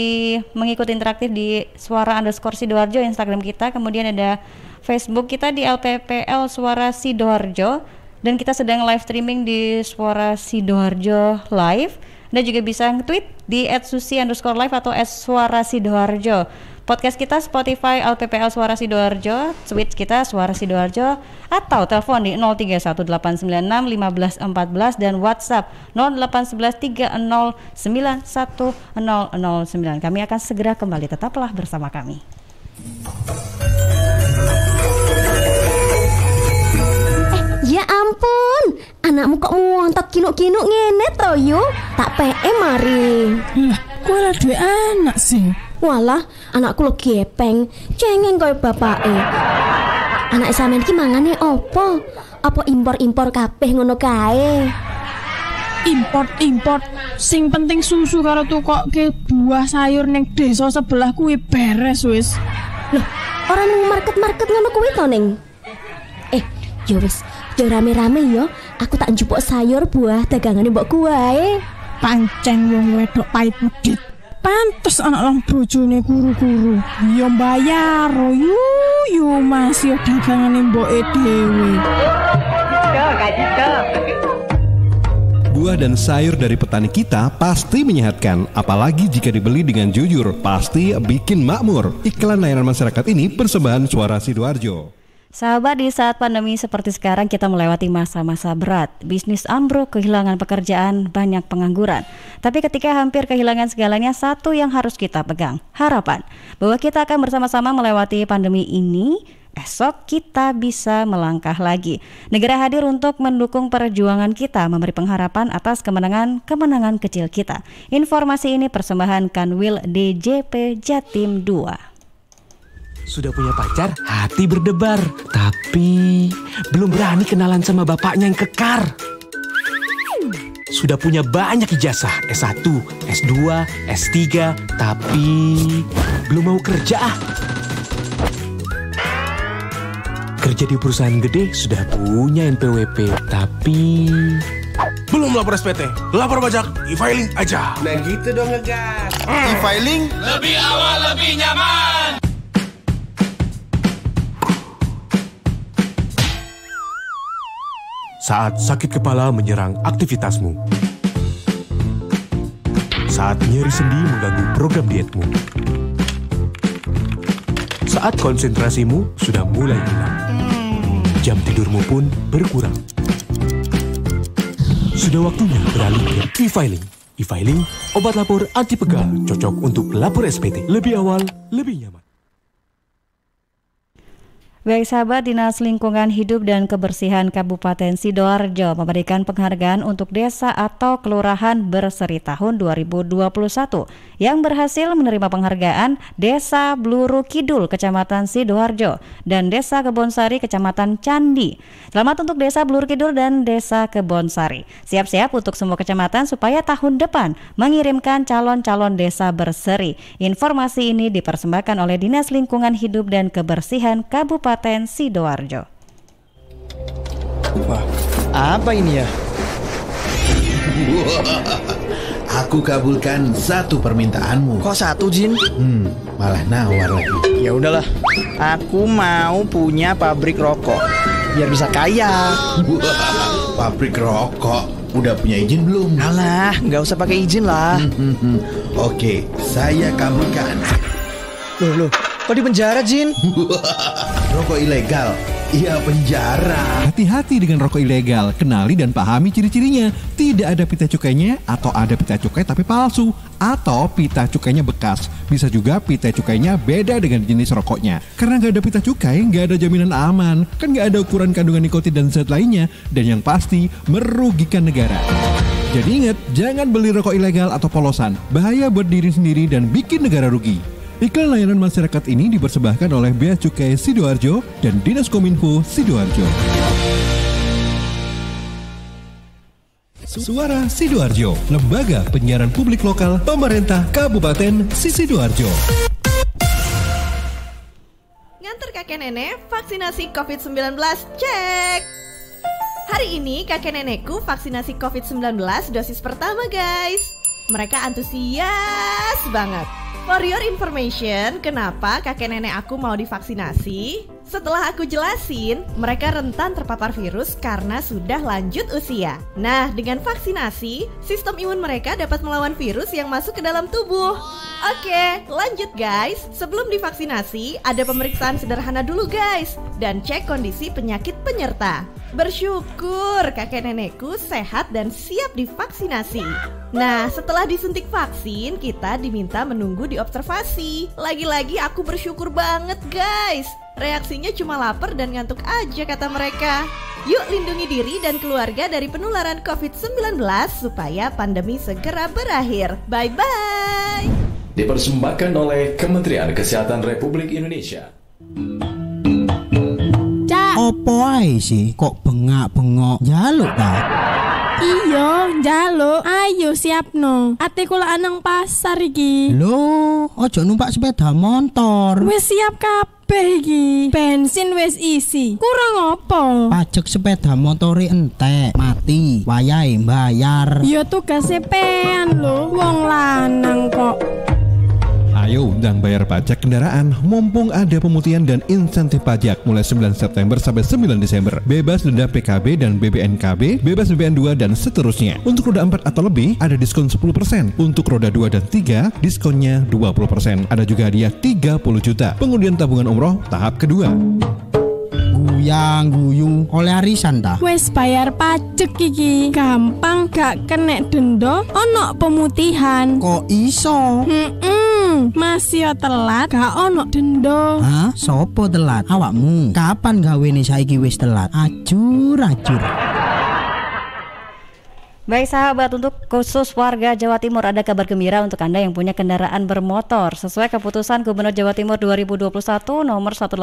mengikuti interaktif di suara underscore Sidoarjo Instagram kita kemudian ada Facebook kita di LPPL Suara Sidoarjo dan kita sedang live streaming di Suara Sidoarjo live. Anda juga bisa nge-tweet di @susi underscore live atau @suara sidoarjo. Podcast kita Spotify LPPL Suara Sidoarjo, tweet kita Suara Sidoarjo, atau telepon di 0318961514 dan WhatsApp 08130910099. Kami akan segera kembali, tetaplah bersama kami. ampun, anakmu kok ngontot kinuk-kinuk ngene to yo? Tak PM mari. Lah, kok ada anak sih. Walah, anakku lo gepeng, cengeng bapak eh Anak sampean ki mangane opo? Apa impor-impor kabeh ngono kae? Import-import, sing penting susu karo ke buah sayur ning desa sebelah kuwi beres wis. Loh, orang market-market ngono kuwi to, Ning? Eh, Ya wis, yo ya rame-rame yo. Ya. Aku tak njupuk sayur buah dagangane mbok kuwae. Pancen wong wedok pait medit. Pantes anak lang bojone guru-guru. Yo ya bayar yo oh, yo Mas yo dagangane e dhewe. Buah dan sayur dari petani kita pasti menyehatkan, apalagi jika dibeli dengan jujur, pasti bikin makmur. Iklan layanan masyarakat ini persembahan suara Sidoarjo. Sahabat, di saat pandemi seperti sekarang kita melewati masa-masa berat. Bisnis ambruk, kehilangan pekerjaan, banyak pengangguran. Tapi ketika hampir kehilangan segalanya, satu yang harus kita pegang, harapan. Bahwa kita akan bersama-sama melewati pandemi ini, esok kita bisa melangkah lagi. Negara hadir untuk mendukung perjuangan kita, memberi pengharapan atas kemenangan-kemenangan kecil kita. Informasi ini persembahan Kanwil DJP Jatim 2 sudah punya pacar, hati berdebar. Tapi belum berani kenalan sama bapaknya yang kekar. Sudah punya banyak ijazah, S1, S2, S3, tapi belum mau kerja. Kerja di perusahaan gede sudah punya NPWP, tapi belum lapor SPT, lapor pajak, e-filing aja. Nah gitu dong ngegas. E-filing lebih awal lebih nyaman. saat sakit kepala menyerang aktivitasmu, saat nyeri sendi mengganggu program dietmu, saat konsentrasimu sudah mulai hilang, jam tidurmu pun berkurang. Sudah waktunya beralih ke e-filing. E-filing, obat lapor anti pegal, cocok untuk lapor SPT. Lebih awal, lebih nyaman. Baik sahabat Dinas Lingkungan Hidup dan Kebersihan Kabupaten Sidoarjo memberikan penghargaan untuk desa atau kelurahan berseri tahun 2021 yang berhasil menerima penghargaan Desa Bluru Kidul Kecamatan Sidoarjo dan Desa Kebonsari Kecamatan Candi. Selamat untuk Desa Bluru Kidul dan Desa Kebonsari. Siap-siap untuk semua kecamatan supaya tahun depan mengirimkan calon-calon desa berseri. Informasi ini dipersembahkan oleh Dinas Lingkungan Hidup dan Kebersihan Kabupaten Kabupaten Sidoarjo. Wah, apa ini ya? Aku kabulkan satu permintaanmu. Kok satu, Jin? Hmm, malah nawar lagi. Ya udahlah, aku mau punya pabrik rokok biar bisa kaya. pabrik rokok? Udah punya izin belum? Alah, nggak usah pakai izin lah. Hmm, hmm, hmm. Oke, saya kabulkan. Loh, loh, Kok di penjara, Jin? <laughs> Rokok ilegal. Iya penjara. Hati-hati dengan rokok ilegal. Kenali dan pahami ciri-cirinya. Tidak ada pita cukainya atau ada pita cukai tapi palsu. Atau pita cukainya bekas. Bisa juga pita cukainya beda dengan jenis rokoknya. Karena nggak ada pita cukai, nggak ada jaminan aman. Kan nggak ada ukuran kandungan nikotin dan zat lainnya. Dan yang pasti, merugikan negara. Jadi ingat, jangan beli rokok ilegal atau polosan. Bahaya buat diri sendiri dan bikin negara rugi. Iklan layanan masyarakat ini dipersembahkan oleh Bea Cukai Sidoarjo dan Dinas Kominfo Sidoarjo. Suara Sidoarjo, lembaga penyiaran publik lokal pemerintah Kabupaten Sidoarjo. Nganter kakek nenek vaksinasi COVID-19 cek. Hari ini kakek nenekku vaksinasi COVID-19 dosis pertama guys. Mereka antusias banget. For your information, kenapa kakek nenek aku mau divaksinasi? Setelah aku jelasin, mereka rentan terpapar virus karena sudah lanjut usia. Nah, dengan vaksinasi, sistem imun mereka dapat melawan virus yang masuk ke dalam tubuh. Oke, lanjut guys. Sebelum divaksinasi, ada pemeriksaan sederhana dulu guys dan cek kondisi penyakit penyerta. Bersyukur kakek nenekku sehat dan siap divaksinasi. Nah, setelah disuntik vaksin, kita diminta menunggu diobservasi. Lagi-lagi aku bersyukur banget guys. Reaksinya cuma lapar dan ngantuk aja kata mereka. Yuk lindungi diri dan keluarga dari penularan COVID-19 supaya pandemi segera berakhir. Bye-bye. Dipersembahkan oleh Kementerian Kesehatan Republik Indonesia. Cak. Apa sih kok bengak-bengok jaluk tak? Iya, jaluk. Ayo no. Ate kula anang pasar iki. Loh, ojo numpak sepeda motor. Wis siap kap kabeh iki. Bensin wis isi. Kurang apa? Pajak sepeda motore entek, mati. wayai bayar. Ya tugase pen lo wong lanang kok. Ayo undang bayar pajak kendaraan mumpung ada pemutihan dan insentif pajak mulai 9 September sampai 9 Desember. Bebas denda PKB dan BBNKB, bebas BBN2 dan seterusnya. Untuk roda 4 atau lebih ada diskon 10%. Untuk roda 2 dan 3 diskonnya 20%. Ada juga hadiah 30 juta. Pengundian tabungan umroh tahap kedua goyang guyu oleh arisan ta wes bayar pajak iki gampang gak kena denda ono pemutihan kok iso mm -mm. masih ya telat gak ono denda Hah? sopo telat awakmu kapan gawene saiki wis telat ajur ajur Baik sahabat, untuk khusus warga Jawa Timur ada kabar gembira untuk Anda yang punya kendaraan bermotor. Sesuai keputusan Gubernur Jawa Timur 2021 nomor 188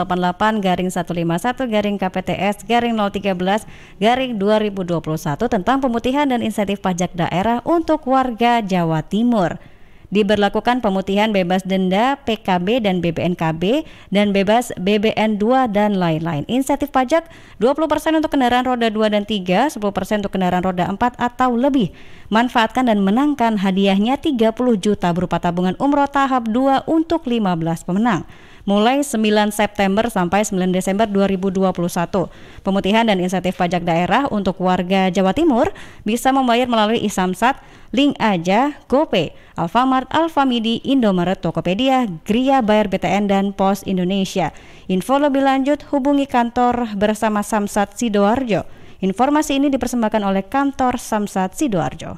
garing 151 garing KPTS garing 013 garing 2021 tentang pemutihan dan insentif pajak daerah untuk warga Jawa Timur diberlakukan pemutihan bebas denda PKB dan BBNKB dan bebas BBN2 dan lain-lain. Insentif pajak 20% untuk kendaraan roda 2 dan 3, 10% untuk kendaraan roda 4 atau lebih. Manfaatkan dan menangkan hadiahnya 30 juta berupa tabungan umroh tahap 2 untuk 15 pemenang mulai 9 September sampai 9 Desember 2021. Pemutihan dan insentif pajak daerah untuk warga Jawa Timur bisa membayar melalui Isamsat, Link Aja, GoPay, Alfamart, Alfamidi, Indomaret, Tokopedia, Gria Bayar BTN, dan Pos Indonesia. Info lebih lanjut hubungi kantor bersama Samsat Sidoarjo. Informasi ini dipersembahkan oleh kantor Samsat Sidoarjo.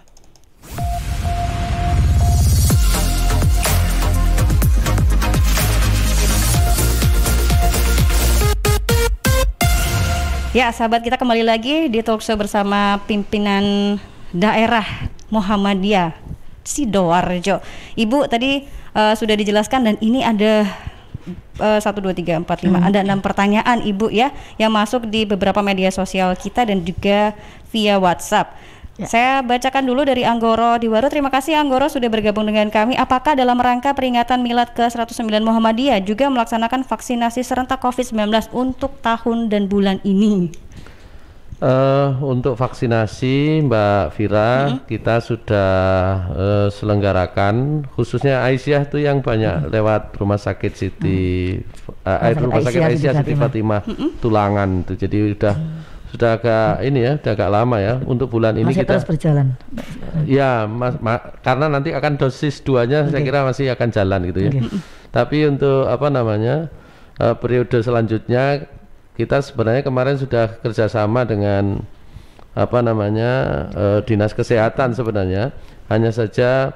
Ya, sahabat kita kembali lagi di talkshow bersama pimpinan daerah Muhammadiyah Sidoarjo. Ibu tadi uh, sudah dijelaskan dan ini ada eh, satu dua tiga empat lima hmm. ada enam pertanyaan ibu ya yang masuk di beberapa media sosial kita dan juga via WhatsApp. Ya. Saya bacakan dulu dari Anggoro di Diwaru. Terima kasih Anggoro sudah bergabung dengan kami. Apakah dalam rangka peringatan Milad ke-109 Muhammadiyah juga melaksanakan vaksinasi serentak COVID-19 untuk tahun dan bulan ini? Uh, untuk vaksinasi Mbak Vira hmm. kita sudah uh, selenggarakan khususnya Aisyah tuh yang banyak hmm. lewat rumah sakit Siti hmm. uh, rumah sakit Aisyah, Aisyah Siti Fatimah, Fatimah hmm. tulangan itu. jadi udah hmm sudah agak ini ya, sudah agak lama ya untuk bulan ini masih kita terus berjalan. Ya, mas, ma, karena nanti akan dosis duanya okay. saya kira masih akan jalan gitu ya. Okay. Tapi untuk apa namanya uh, periode selanjutnya kita sebenarnya kemarin sudah kerjasama dengan apa namanya uh, dinas kesehatan sebenarnya hanya saja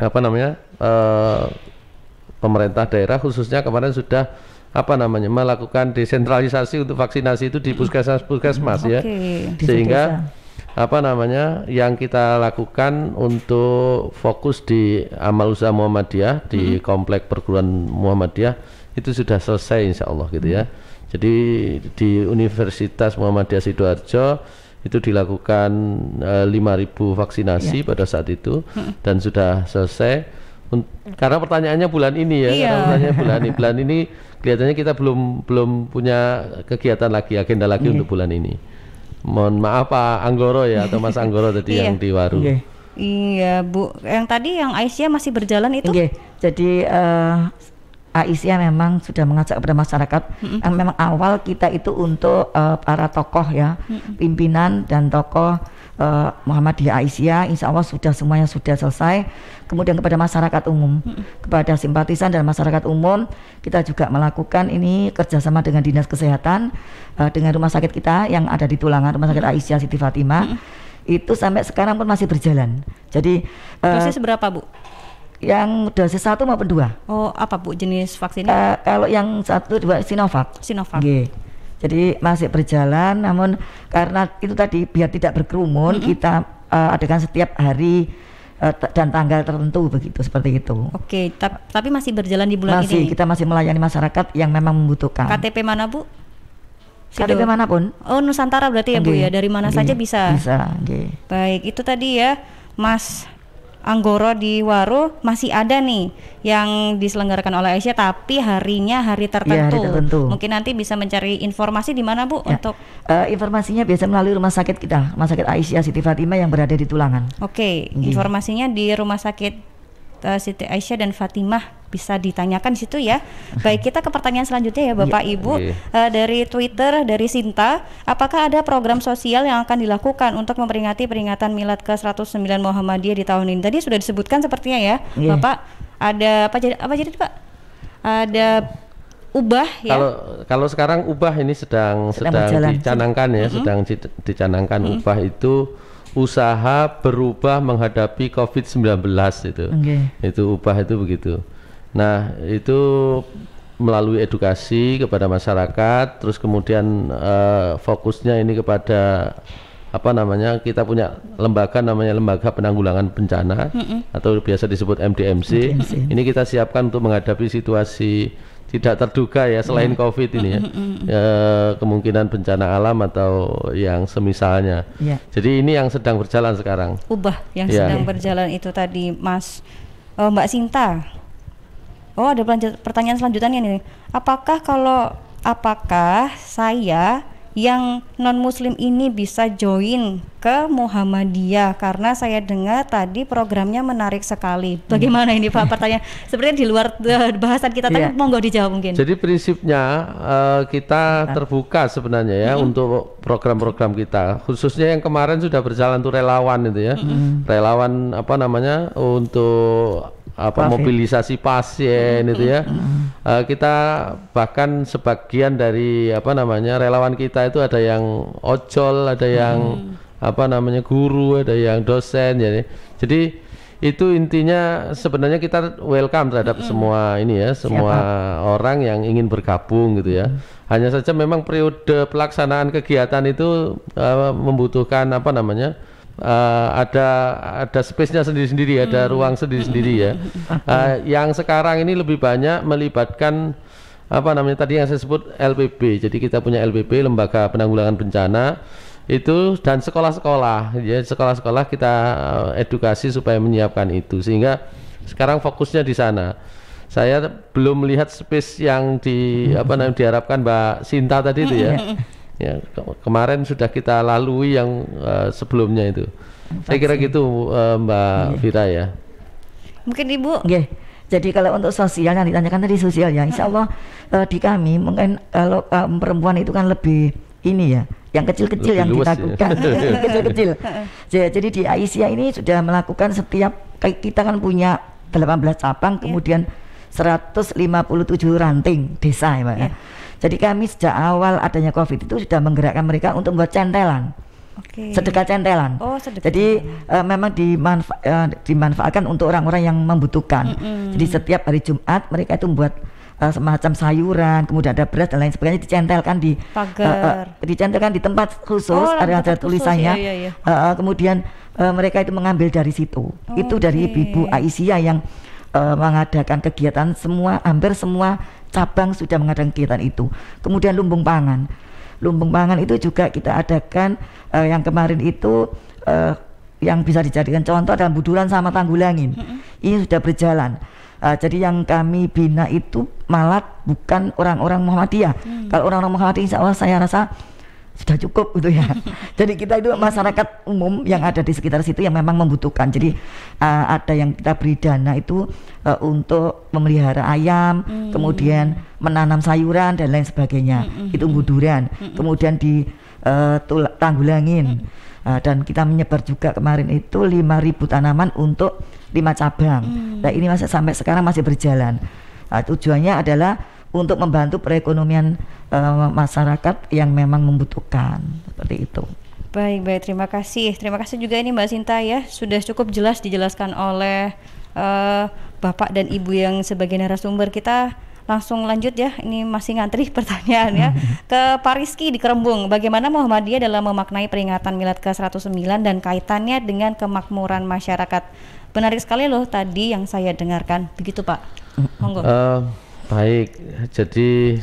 apa namanya uh, pemerintah daerah khususnya kemarin sudah apa namanya melakukan desentralisasi untuk vaksinasi itu di puskesmas-puskesmas hmm, ya sehingga apa namanya yang kita lakukan untuk fokus di amal usaha Muhammadiyah di hmm. komplek perguruan Muhammadiyah itu sudah selesai insya Allah gitu ya hmm. jadi di Universitas Muhammadiyah Sidoarjo itu dilakukan e, eh, 5.000 vaksinasi ya. pada saat itu hmm. dan sudah selesai karena pertanyaannya bulan ini ya, iya. pertanyaannya bulan ini. Bulan ini kelihatannya kita belum belum punya kegiatan lagi, agenda lagi yeah. untuk bulan ini. Mohon maaf Pak Anggoro ya atau Mas Anggoro tadi yeah. yang di Waru. Iya. iya Bu, yang tadi yang Aisyah masih berjalan itu? Iya, jadi uh, Aisyah memang sudah mengajak kepada masyarakat mm -hmm. memang awal kita itu untuk uh, para tokoh ya, mm -hmm. pimpinan dan tokoh uh, Muhammadiyah Aisyah insya Allah sudah semuanya sudah selesai kemudian kepada masyarakat umum kepada simpatisan dan masyarakat umum kita juga melakukan ini kerjasama dengan dinas kesehatan uh, dengan rumah sakit kita yang ada di Tulangan rumah sakit Aisyah Siti Fatimah itu sampai sekarang pun masih berjalan jadi uh, eh, dosis berapa bu yang dosis satu maupun dua. Oh, apa Bu jenis vaksinnya? Uh, kalau yang satu dua Sinovac. Sinovac. okay. Jadi masih berjalan namun karena itu tadi biar tidak berkerumun mm -hmm. kita uh, adakan setiap hari uh, dan tanggal tertentu begitu seperti itu. Oke, ta tapi masih berjalan di bulan masih, ini. Masih kita masih melayani masyarakat yang memang membutuhkan. KTP mana, Bu? Sido. KTP manapun. Oh, Nusantara berarti ya, okay. Bu ya. Dari mana okay. saja bisa. Bisa, okay. Baik, itu tadi ya Mas Anggoro di Waru masih ada nih yang diselenggarakan oleh Aisyah tapi harinya hari iya, tertentu. Ya, hari tertentu. Mungkin nanti bisa mencari informasi di mana Bu ya. untuk uh, informasinya biasa melalui rumah sakit kita, Rumah Sakit Aisyah Siti Fatimah yang berada di Tulangan. Oke, okay. Iya. informasinya di Rumah Sakit uh, Siti Aisyah dan Fatimah bisa ditanyakan di situ ya. Baik, kita ke pertanyaan selanjutnya ya iya, Bapak ya, Ibu Uh, dari Twitter dari Sinta, apakah ada program sosial yang akan dilakukan untuk memperingati peringatan Milad ke-109 Muhammadiyah di tahun ini? Tadi sudah disebutkan sepertinya ya, yeah. Bapak. Ada apa jadi apa jadi Pak? Ada ubah ya. Kalau kalau sekarang ubah ini sedang sedang, sedang dicanangkan ya, mm -hmm. sedang dicanangkan mm -hmm. ubah itu usaha berubah menghadapi COVID-19 itu. Okay. Itu upah itu begitu. Nah, itu melalui edukasi kepada masyarakat, terus kemudian uh, fokusnya ini kepada apa namanya kita punya lembaga namanya lembaga penanggulangan bencana mm -mm. atau biasa disebut MDMC. MDMC. Ini kita siapkan untuk menghadapi situasi tidak terduga ya selain mm. COVID ini ya e, kemungkinan bencana alam atau yang semisalnya. Yeah. Jadi ini yang sedang berjalan sekarang. Ubah yang yeah. sedang berjalan itu tadi Mas oh, Mbak Sinta. Oh ada pertanyaan selanjutnya nih. Apakah kalau apakah saya yang non muslim ini bisa join ke Muhammadiyah karena saya dengar tadi programnya menarik sekali. Hmm. Bagaimana hmm. ini Pak pertanyaan? Sepertinya di luar eh, bahasan kita tapi yeah. monggo dijawab mungkin. Jadi prinsipnya uh, kita terbuka sebenarnya ya hmm untuk program-program kita khususnya yang kemarin sudah berjalan tuh relawan itu ya. hmm Relawan apa namanya untuk apa pasien. mobilisasi pasien itu ya. Uh, kita bahkan sebagian dari apa namanya relawan kita itu ada yang ojol, ada yang hmm. apa namanya guru, ada yang dosen jadi. Jadi itu intinya sebenarnya kita welcome terhadap -hmm. semua ini ya semua Siapa? orang yang ingin bergabung gitu ya hanya saja memang periode pelaksanaan kegiatan itu uh, membutuhkan apa namanya uh, ada ada space-nya sendiri-sendiri, hmm. ada ruang sendiri-sendiri ya. Uh, <laughs> yang sekarang ini lebih banyak melibatkan apa namanya tadi yang saya sebut LPB. Jadi kita punya LPB Lembaga Penanggulangan Bencana itu dan sekolah-sekolah ya sekolah-sekolah kita eh, edukasi supaya menyiapkan itu sehingga sekarang fokusnya di sana saya belum melihat space yang di apa namanya diharapkan Mbak Sinta tadi itu ya <laughs> ya ke kemarin sudah kita lalui yang uh, sebelumnya itu Vaksin. saya kira gitu uh, Mbak yeah. Vira ya mungkin Ibu yeah. jadi kalau untuk sosial yang ditanyakan tadi sosial ya Insya Allah uh, di kami mungkin kalau uh, perempuan itu kan lebih ini ya yang kecil-kecil yang ya. dilakukan <laughs> kecil-kecil jadi, jadi di Aisyah ini sudah melakukan setiap kita kan punya 18 cabang yeah. kemudian 157 ranting desa ya Mbak yeah. Iya. Jadi kami sejak awal adanya COVID itu sudah menggerakkan mereka untuk membuat centelan. Okay. Sedekah centelan. Oh, sedekah. Jadi uh, memang dimanfa uh, dimanfaatkan untuk orang-orang yang membutuhkan. Mm -hmm. Jadi setiap hari Jumat mereka itu membuat uh, semacam sayuran, kemudian ada beras dan lain sebagainya dicentelkan di uh, uh, dicentelkan di tempat khusus oh, ada ada tulisannya. iya, iya. Uh, kemudian uh, mereka itu mengambil dari situ. Okay. Itu dari Ibu Aisyah yang uh, mengadakan kegiatan semua hampir semua cabang sudah mengadakan kegiatan itu. Kemudian lumbung pangan. Lumbung pangan itu juga kita adakan uh, yang kemarin itu uh, yang bisa dijadikan contoh adalah buduran sama tanggulangin. Mm -hmm. Ini sudah berjalan. Uh, jadi yang kami bina itu malah bukan orang-orang Muhammadiyah. Hmm. Kalau orang-orang Muhammadiyah insya Allah saya rasa sudah cukup gitu ya. <laughs> Jadi kita itu masyarakat umum yang ada di sekitar situ yang memang membutuhkan. Jadi uh, ada yang kita beri dana itu uh, untuk memelihara ayam, hmm. kemudian menanam sayuran dan lain sebagainya. Hmm. hmm itu buduran. Hmm. Hmm, hmm. Kemudian di uh, tanggulangin. Hmm. Uh, dan kita menyebar juga kemarin itu 5000 tanaman untuk lima cabang. Hmm. Nah, ini masih sampai sekarang masih berjalan. Uh, tujuannya adalah untuk membantu perekonomian uh, masyarakat yang memang membutuhkan seperti itu. Baik, baik. Terima kasih. Terima kasih juga ini Mbak Sinta ya sudah cukup jelas dijelaskan oleh uh, Bapak dan Ibu yang sebagai narasumber kita. Langsung lanjut ya, ini masih ngantri <laughs> pertanyaannya <laughs> ke Pak Rizky di Kerembung. Bagaimana Muhammadiyah dalam memaknai peringatan Milad ke-109 dan kaitannya dengan kemakmuran masyarakat? Menarik sekali loh tadi yang saya dengarkan. Begitu Pak. Monggo. Uh, Baik, jadi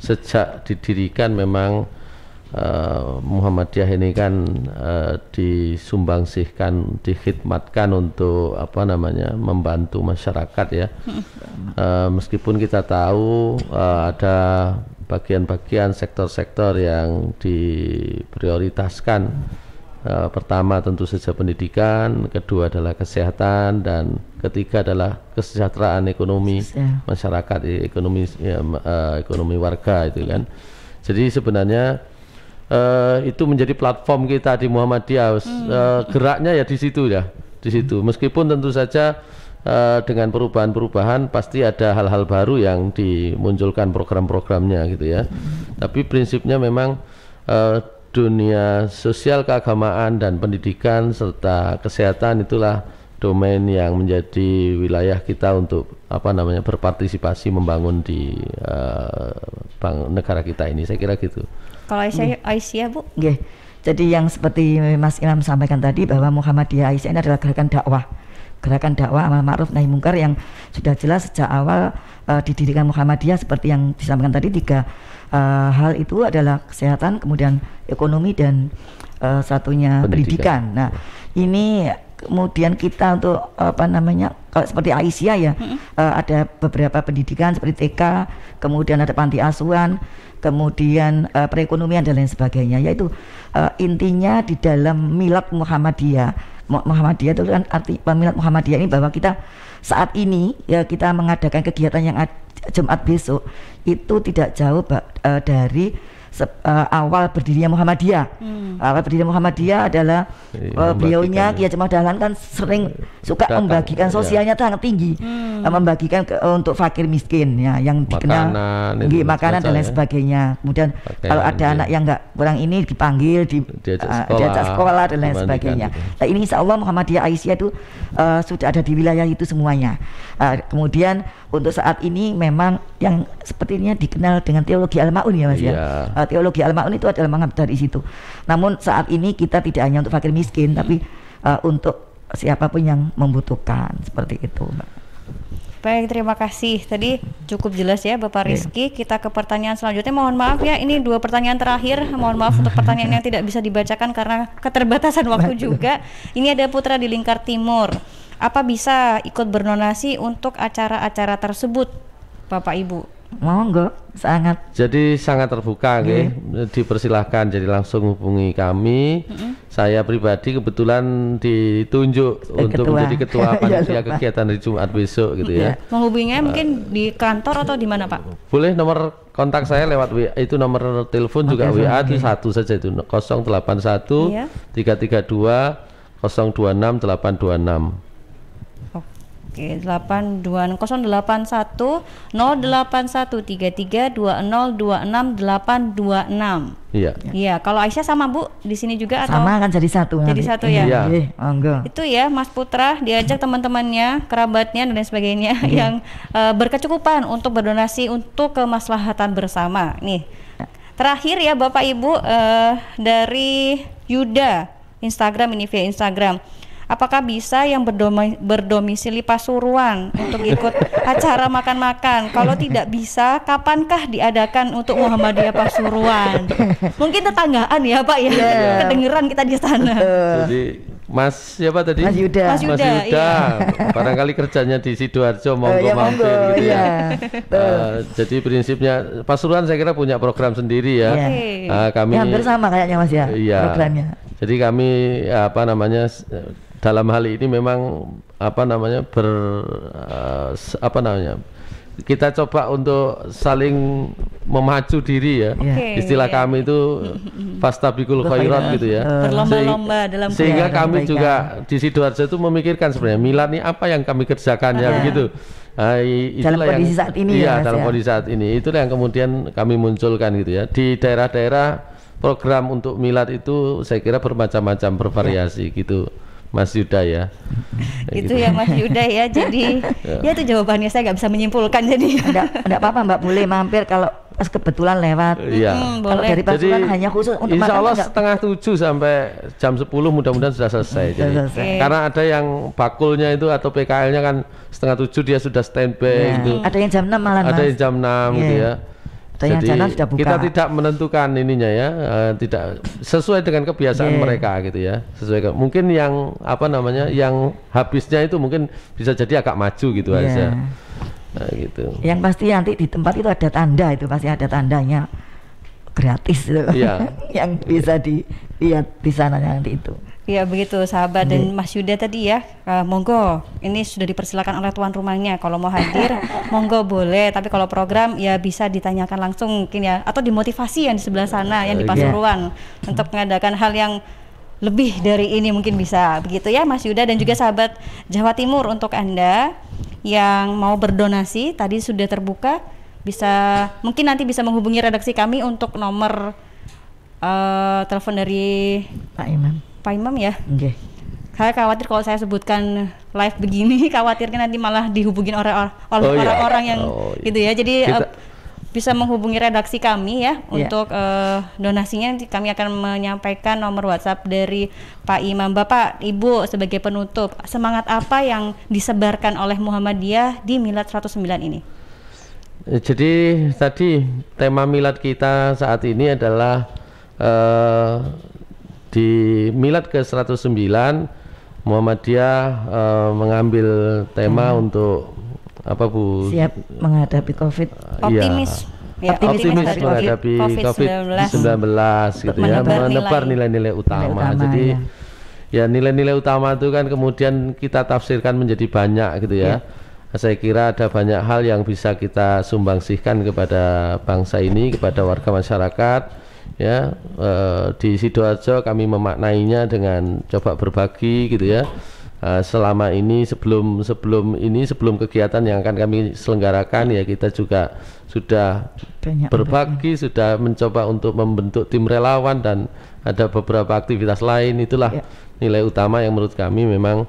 sejak didirikan memang uh, Muhammadiyah ini kan uh, eh, disumbangsihkan, dikhidmatkan untuk apa namanya membantu masyarakat ya. Uh, meskipun kita tahu uh, ada bagian-bagian sektor-sektor yang diprioritaskan Eh, pertama tentu saja pendidikan, kedua adalah kesehatan dan ketiga adalah kesejahteraan ekonomi masyarakat, ekonomi ya, eh, ekonomi warga itu kan. Jadi sebenarnya uh, itu menjadi platform kita di Muhammadiyah. Hmm. uh, geraknya ya di situ ya, di situ. Hmm. Meskipun tentu saja Uh, dengan perubahan-perubahan pasti ada hal-hal baru yang dimunculkan program-programnya gitu ya. Hmm. Tapi prinsipnya memang uh, dunia sosial keagamaan dan pendidikan serta kesehatan itulah domain yang menjadi wilayah kita untuk apa namanya berpartisipasi membangun di uh, bang, negara kita ini saya kira gitu. Kalau Aisyah, hmm. Aisyah bu? Yeah. Jadi yang seperti Mas Imam sampaikan tadi bahwa Muhammadiyah Aisyah ini adalah gerakan dakwah gerakan dakwah amal ma'ruf nahi mungkar yang sudah jelas sejak awal uh, didirikan Muhammadiyah seperti yang disampaikan tadi tiga uh, hal itu adalah kesehatan, kemudian ekonomi dan uh, satunya pendidikan. pendidikan. Nah, ini kemudian kita untuk apa namanya kalau seperti Aisyah ya hmm uh, ada beberapa pendidikan seperti TK kemudian ada panti asuhan kemudian uh, perekonomian dan lain sebagainya yaitu uh, intinya di dalam milat Muhammadiyah Muhammadiyah itu kan arti pemilat Muhammadiyah ini bahwa kita saat ini ya kita mengadakan kegiatan yang ad, Jumat besok itu tidak jauh uh, dari uh, awal berdirinya Muhammadiyah. Hmm. Awal berdirinya Muhammadiyah adalah uh, iya, eh, beliaunya Kiai Jemaah Dahlan kan sering eh, suka datang, membagikan iya. sosialnya ya. sangat tinggi, hmm. uh, membagikan ke, uh, untuk fakir miskin ya yang makanan, dikenal gih, makanan dan lain ya. sebagainya. Kemudian Pakaian, kalau ada anak yang nggak kurang ini dipanggil, di, diajak, sekolah, uh, diajak sekolah dan lain sebagainya. Gitu. Nah ini Insya Allah Muhammadiyah Aisyah itu uh, sudah ada di wilayah itu semuanya. Uh, kemudian untuk saat ini memang yang sepertinya dikenal dengan teologi al-maun ya mas ya. Iya teologi al-maun itu adalah mengambil dari situ. Namun saat ini kita tidak hanya untuk fakir miskin, tapi uh, untuk siapapun yang membutuhkan seperti itu, Baik, terima kasih. Tadi cukup jelas ya Bapak iya. Rizky. Kita ke pertanyaan selanjutnya. Mohon maaf ya, ini dua pertanyaan terakhir. Mohon maaf untuk pertanyaan yang tidak bisa dibacakan karena keterbatasan waktu <laughs> juga. Ini ada Putra di Lingkar Timur. Apa bisa ikut bernonasi untuk acara-acara tersebut, Bapak Ibu? mau enggak sangat jadi sangat terbuka nggih okay. dipersilahkan jadi langsung hubungi kami mm -hmm. saya pribadi kebetulan ditunjuk eh, ketua. untuk menjadi ketua <laughs> iya, panitia kegiatan di Jumat besok gitu ya iya. menghubunginya uh, mungkin di kantor atau di mana Pak boleh nomor kontak saya lewat WA itu nomor telepon okay, juga so, WA okay. itu satu saja itu 081 yeah. 332 026 826 Oke, enam Iya. Iya, kalau Aisyah sama Bu di sini juga atau Sama kan jadi satu. Jadi nanti. satu ya. Iya. enggak. Itu ya Mas Putra diajak teman-temannya, kerabatnya dan sebagainya iya. yang uh, berkecukupan untuk berdonasi untuk kemaslahatan bersama. Nih. Terakhir ya Bapak Ibu uh, dari Yuda Instagram ini via Instagram apakah bisa yang berdomi berdomisili Pasuruan untuk ikut acara makan-makan? Kalau tidak bisa, kapankah diadakan untuk Muhammadiyah Pasuruan? Mungkin tetanggaan ya Pak ya, yeah. kedengeran kita di sana. Jadi Mas siapa tadi? Mas Yuda. Mas Yuda, Mas Yuda. Iya. barangkali kerjanya di sidoarjo eh, monggo uh, ya, mampir monggo, gitu ya. ya. uh, jadi prinsipnya Pasuruan saya kira punya program sendiri ya. Yeah. Iya. Eh, uh, kami ya, hampir sama kayaknya Mas ya iya. programnya. Jadi kami apa namanya dalam hal ini memang apa namanya ber uh, apa namanya kita coba untuk saling memacu diri ya. Iya. Okay, Istilah kami itu <laughs> fastabikul khairat ya. gitu ya. Eh, Berlomba-lomba dalam Sehingga kami juga di Sidoarjo itu memikirkan sebenarnya Milan ini apa yang kami kerjakan ya iya. begitu. Nah, dalam kondisi saat ini iya, ya. dalam ya. kondisi saat ini. itu yang kemudian kami munculkan gitu ya. Di daerah-daerah program untuk milad itu saya kira bermacam-macam bervariasi ya. gitu. Mas Yuda ya. Gitu. Itu gitu ya Mas Yuda ya. Jadi <laughs> ya. ya itu jawabannya saya nggak bisa menyimpulkan jadi. Enggak enggak apa-apa Mbak boleh mampir kalau pas kebetulan lewat. Iya. Hmm, kalau boleh. dari jadi kan hanya khusus untuk Insya Allah enggak. setengah tujuh sampai jam sepuluh mudah-mudahan sudah selesai. Hmm, selesai. Okay. Karena ada yang bakulnya itu atau PKL-nya kan setengah tujuh dia sudah standby Ya. gitu. Ada yang jam enam malam. Ada yang jam enam yeah. gitu iya. ya jadi sudah buka. Kita tidak menentukan ininya ya, uh, tidak sesuai dengan kebiasaan yeah. mereka gitu ya. Sesuai ke, mungkin yang apa namanya, yang habisnya itu mungkin bisa jadi agak maju gitu yeah. aja. Nah, gitu. Yang pasti nanti di tempat itu ada tanda itu pasti ada tandanya gratis itu. Iya. <laughs> Yeah. yang bisa dilihat di sana nanti itu. Ya begitu sahabat dan iya. Mas Yuda tadi ya uh, monggo ini sudah dipersilakan oleh tuan rumahnya kalau mau hadir <laughs> monggo boleh tapi kalau program ya bisa ditanyakan langsung mungkin ya atau dimotivasi yang di sebelah sana yang di iya. Pasuruan yeah. untuk mengadakan hal yang lebih dari ini mungkin bisa begitu ya Mas Yuda dan juga sahabat Jawa Timur untuk Anda yang mau berdonasi tadi sudah terbuka bisa mungkin nanti bisa menghubungi redaksi kami untuk nomor uh, telepon dari Pak Imam Pak Imam ya. Okay. Saya khawatir kalau saya sebutkan live begini, <laughs> khawatirnya nanti malah dihubungin oh, iya. orang-orang oh, orang-orang iya. yang oh, iya. gitu ya. Jadi Kita, uh, bisa menghubungi redaksi kami ya yeah. untuk uh, donasinya kami akan menyampaikan nomor WhatsApp dari Pak Imam Bapak Ibu sebagai penutup semangat apa yang disebarkan oleh Muhammadiyah di Milad 109 ini eh, jadi tadi tema milad kita saat ini adalah uh, di milad ke 109 Muhammadiyah uh, mengambil tema hmm. untuk apa Bu? Siap menghadapi Covid. Iya. Optimis. Ya, optimis, optimis menghadapi Covid-19 COVID gitu ya, menebar nilai-nilai utama. utama. Jadi iya. ya nilai-nilai ya, utama itu kan kemudian kita tafsirkan menjadi banyak gitu ya. ya saya kira ada banyak hal yang bisa kita sumbangsihkan kepada bangsa ini, kepada warga masyarakat ya e, di sidoarjo kami memaknainya dengan coba berbagi gitu ya e, selama ini sebelum sebelum ini sebelum kegiatan yang akan kami selenggarakan ya kita juga sudah Banyak berbagi sudah mencoba untuk membentuk tim relawan dan ada beberapa aktivitas lain itulah ya. nilai utama yang menurut kami memang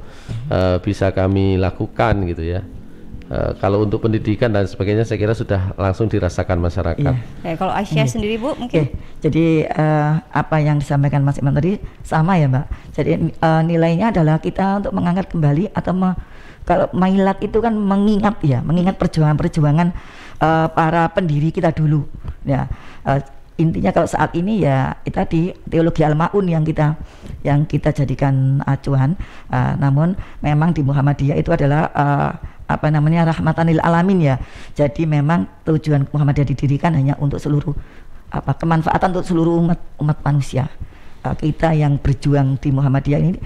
e, bisa kami lakukan gitu ya Uh, kalau untuk pendidikan dan sebagainya saya kira sudah langsung dirasakan masyarakat. Eh, kalau Asia sendiri Bu mungkin. Okay. Jadi uh, apa yang disampaikan Mas Iman tadi sama ya Mbak. Jadi uh, nilainya adalah kita untuk mengangkat kembali atau me, kalau mailat itu kan mengingat ya, mengingat perjuangan-perjuangan uh, para pendiri kita dulu. Ya. Uh, intinya kalau saat ini ya itu tadi teologi almaun yang kita yang kita jadikan acuan. Uh, namun memang di Muhammadiyah itu adalah uh, apa namanya rahmatanil alamin ya. Jadi memang tujuan Muhammadiyah didirikan hanya untuk seluruh apa kemanfaatan untuk seluruh umat umat manusia. Uh, kita yang berjuang di Muhammadiyah ini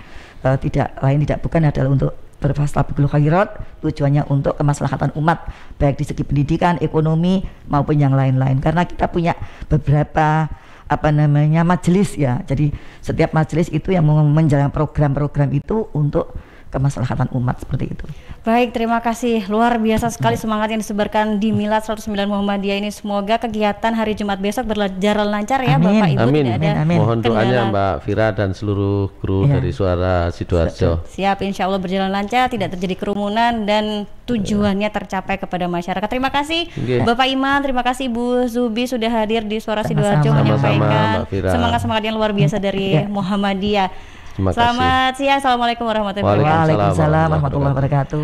uh, tidak lain tidak bukan adalah untuk berfastabikul khairat tujuannya untuk kemaslahatan umat baik di segi pendidikan, ekonomi maupun yang lain-lain karena kita punya beberapa apa namanya majelis ya jadi setiap majelis itu yang menjalankan program-program itu untuk kemaslahatan umat seperti itu. Baik, terima kasih. Luar biasa sekali ya. semangat yang disebarkan di hmm. Milad 109 Muhammadiyah ini. Semoga kegiatan hari Jumat besok berjalan lancar ya amin. Bapak Ibu. Amin. ada amin, amin. Mohon kendala. doanya Mbak Vira dan seluruh kru ya. dari Suara Sidoarjo. Siap, insya Allah berjalan lancar, tidak terjadi kerumunan dan tujuannya ya. tercapai kepada masyarakat. Terima kasih okay. Bapak Iman, terima kasih Bu Zubi sudah hadir di Suara Sidoarjo menyampaikan semangat-semangat yang luar biasa hmm. dari ya. Muhammadiyah. Terima Selamat siang. Assalamualaikum warahmatullahi wabarakatuh. warahmatullahi wabarakatuh.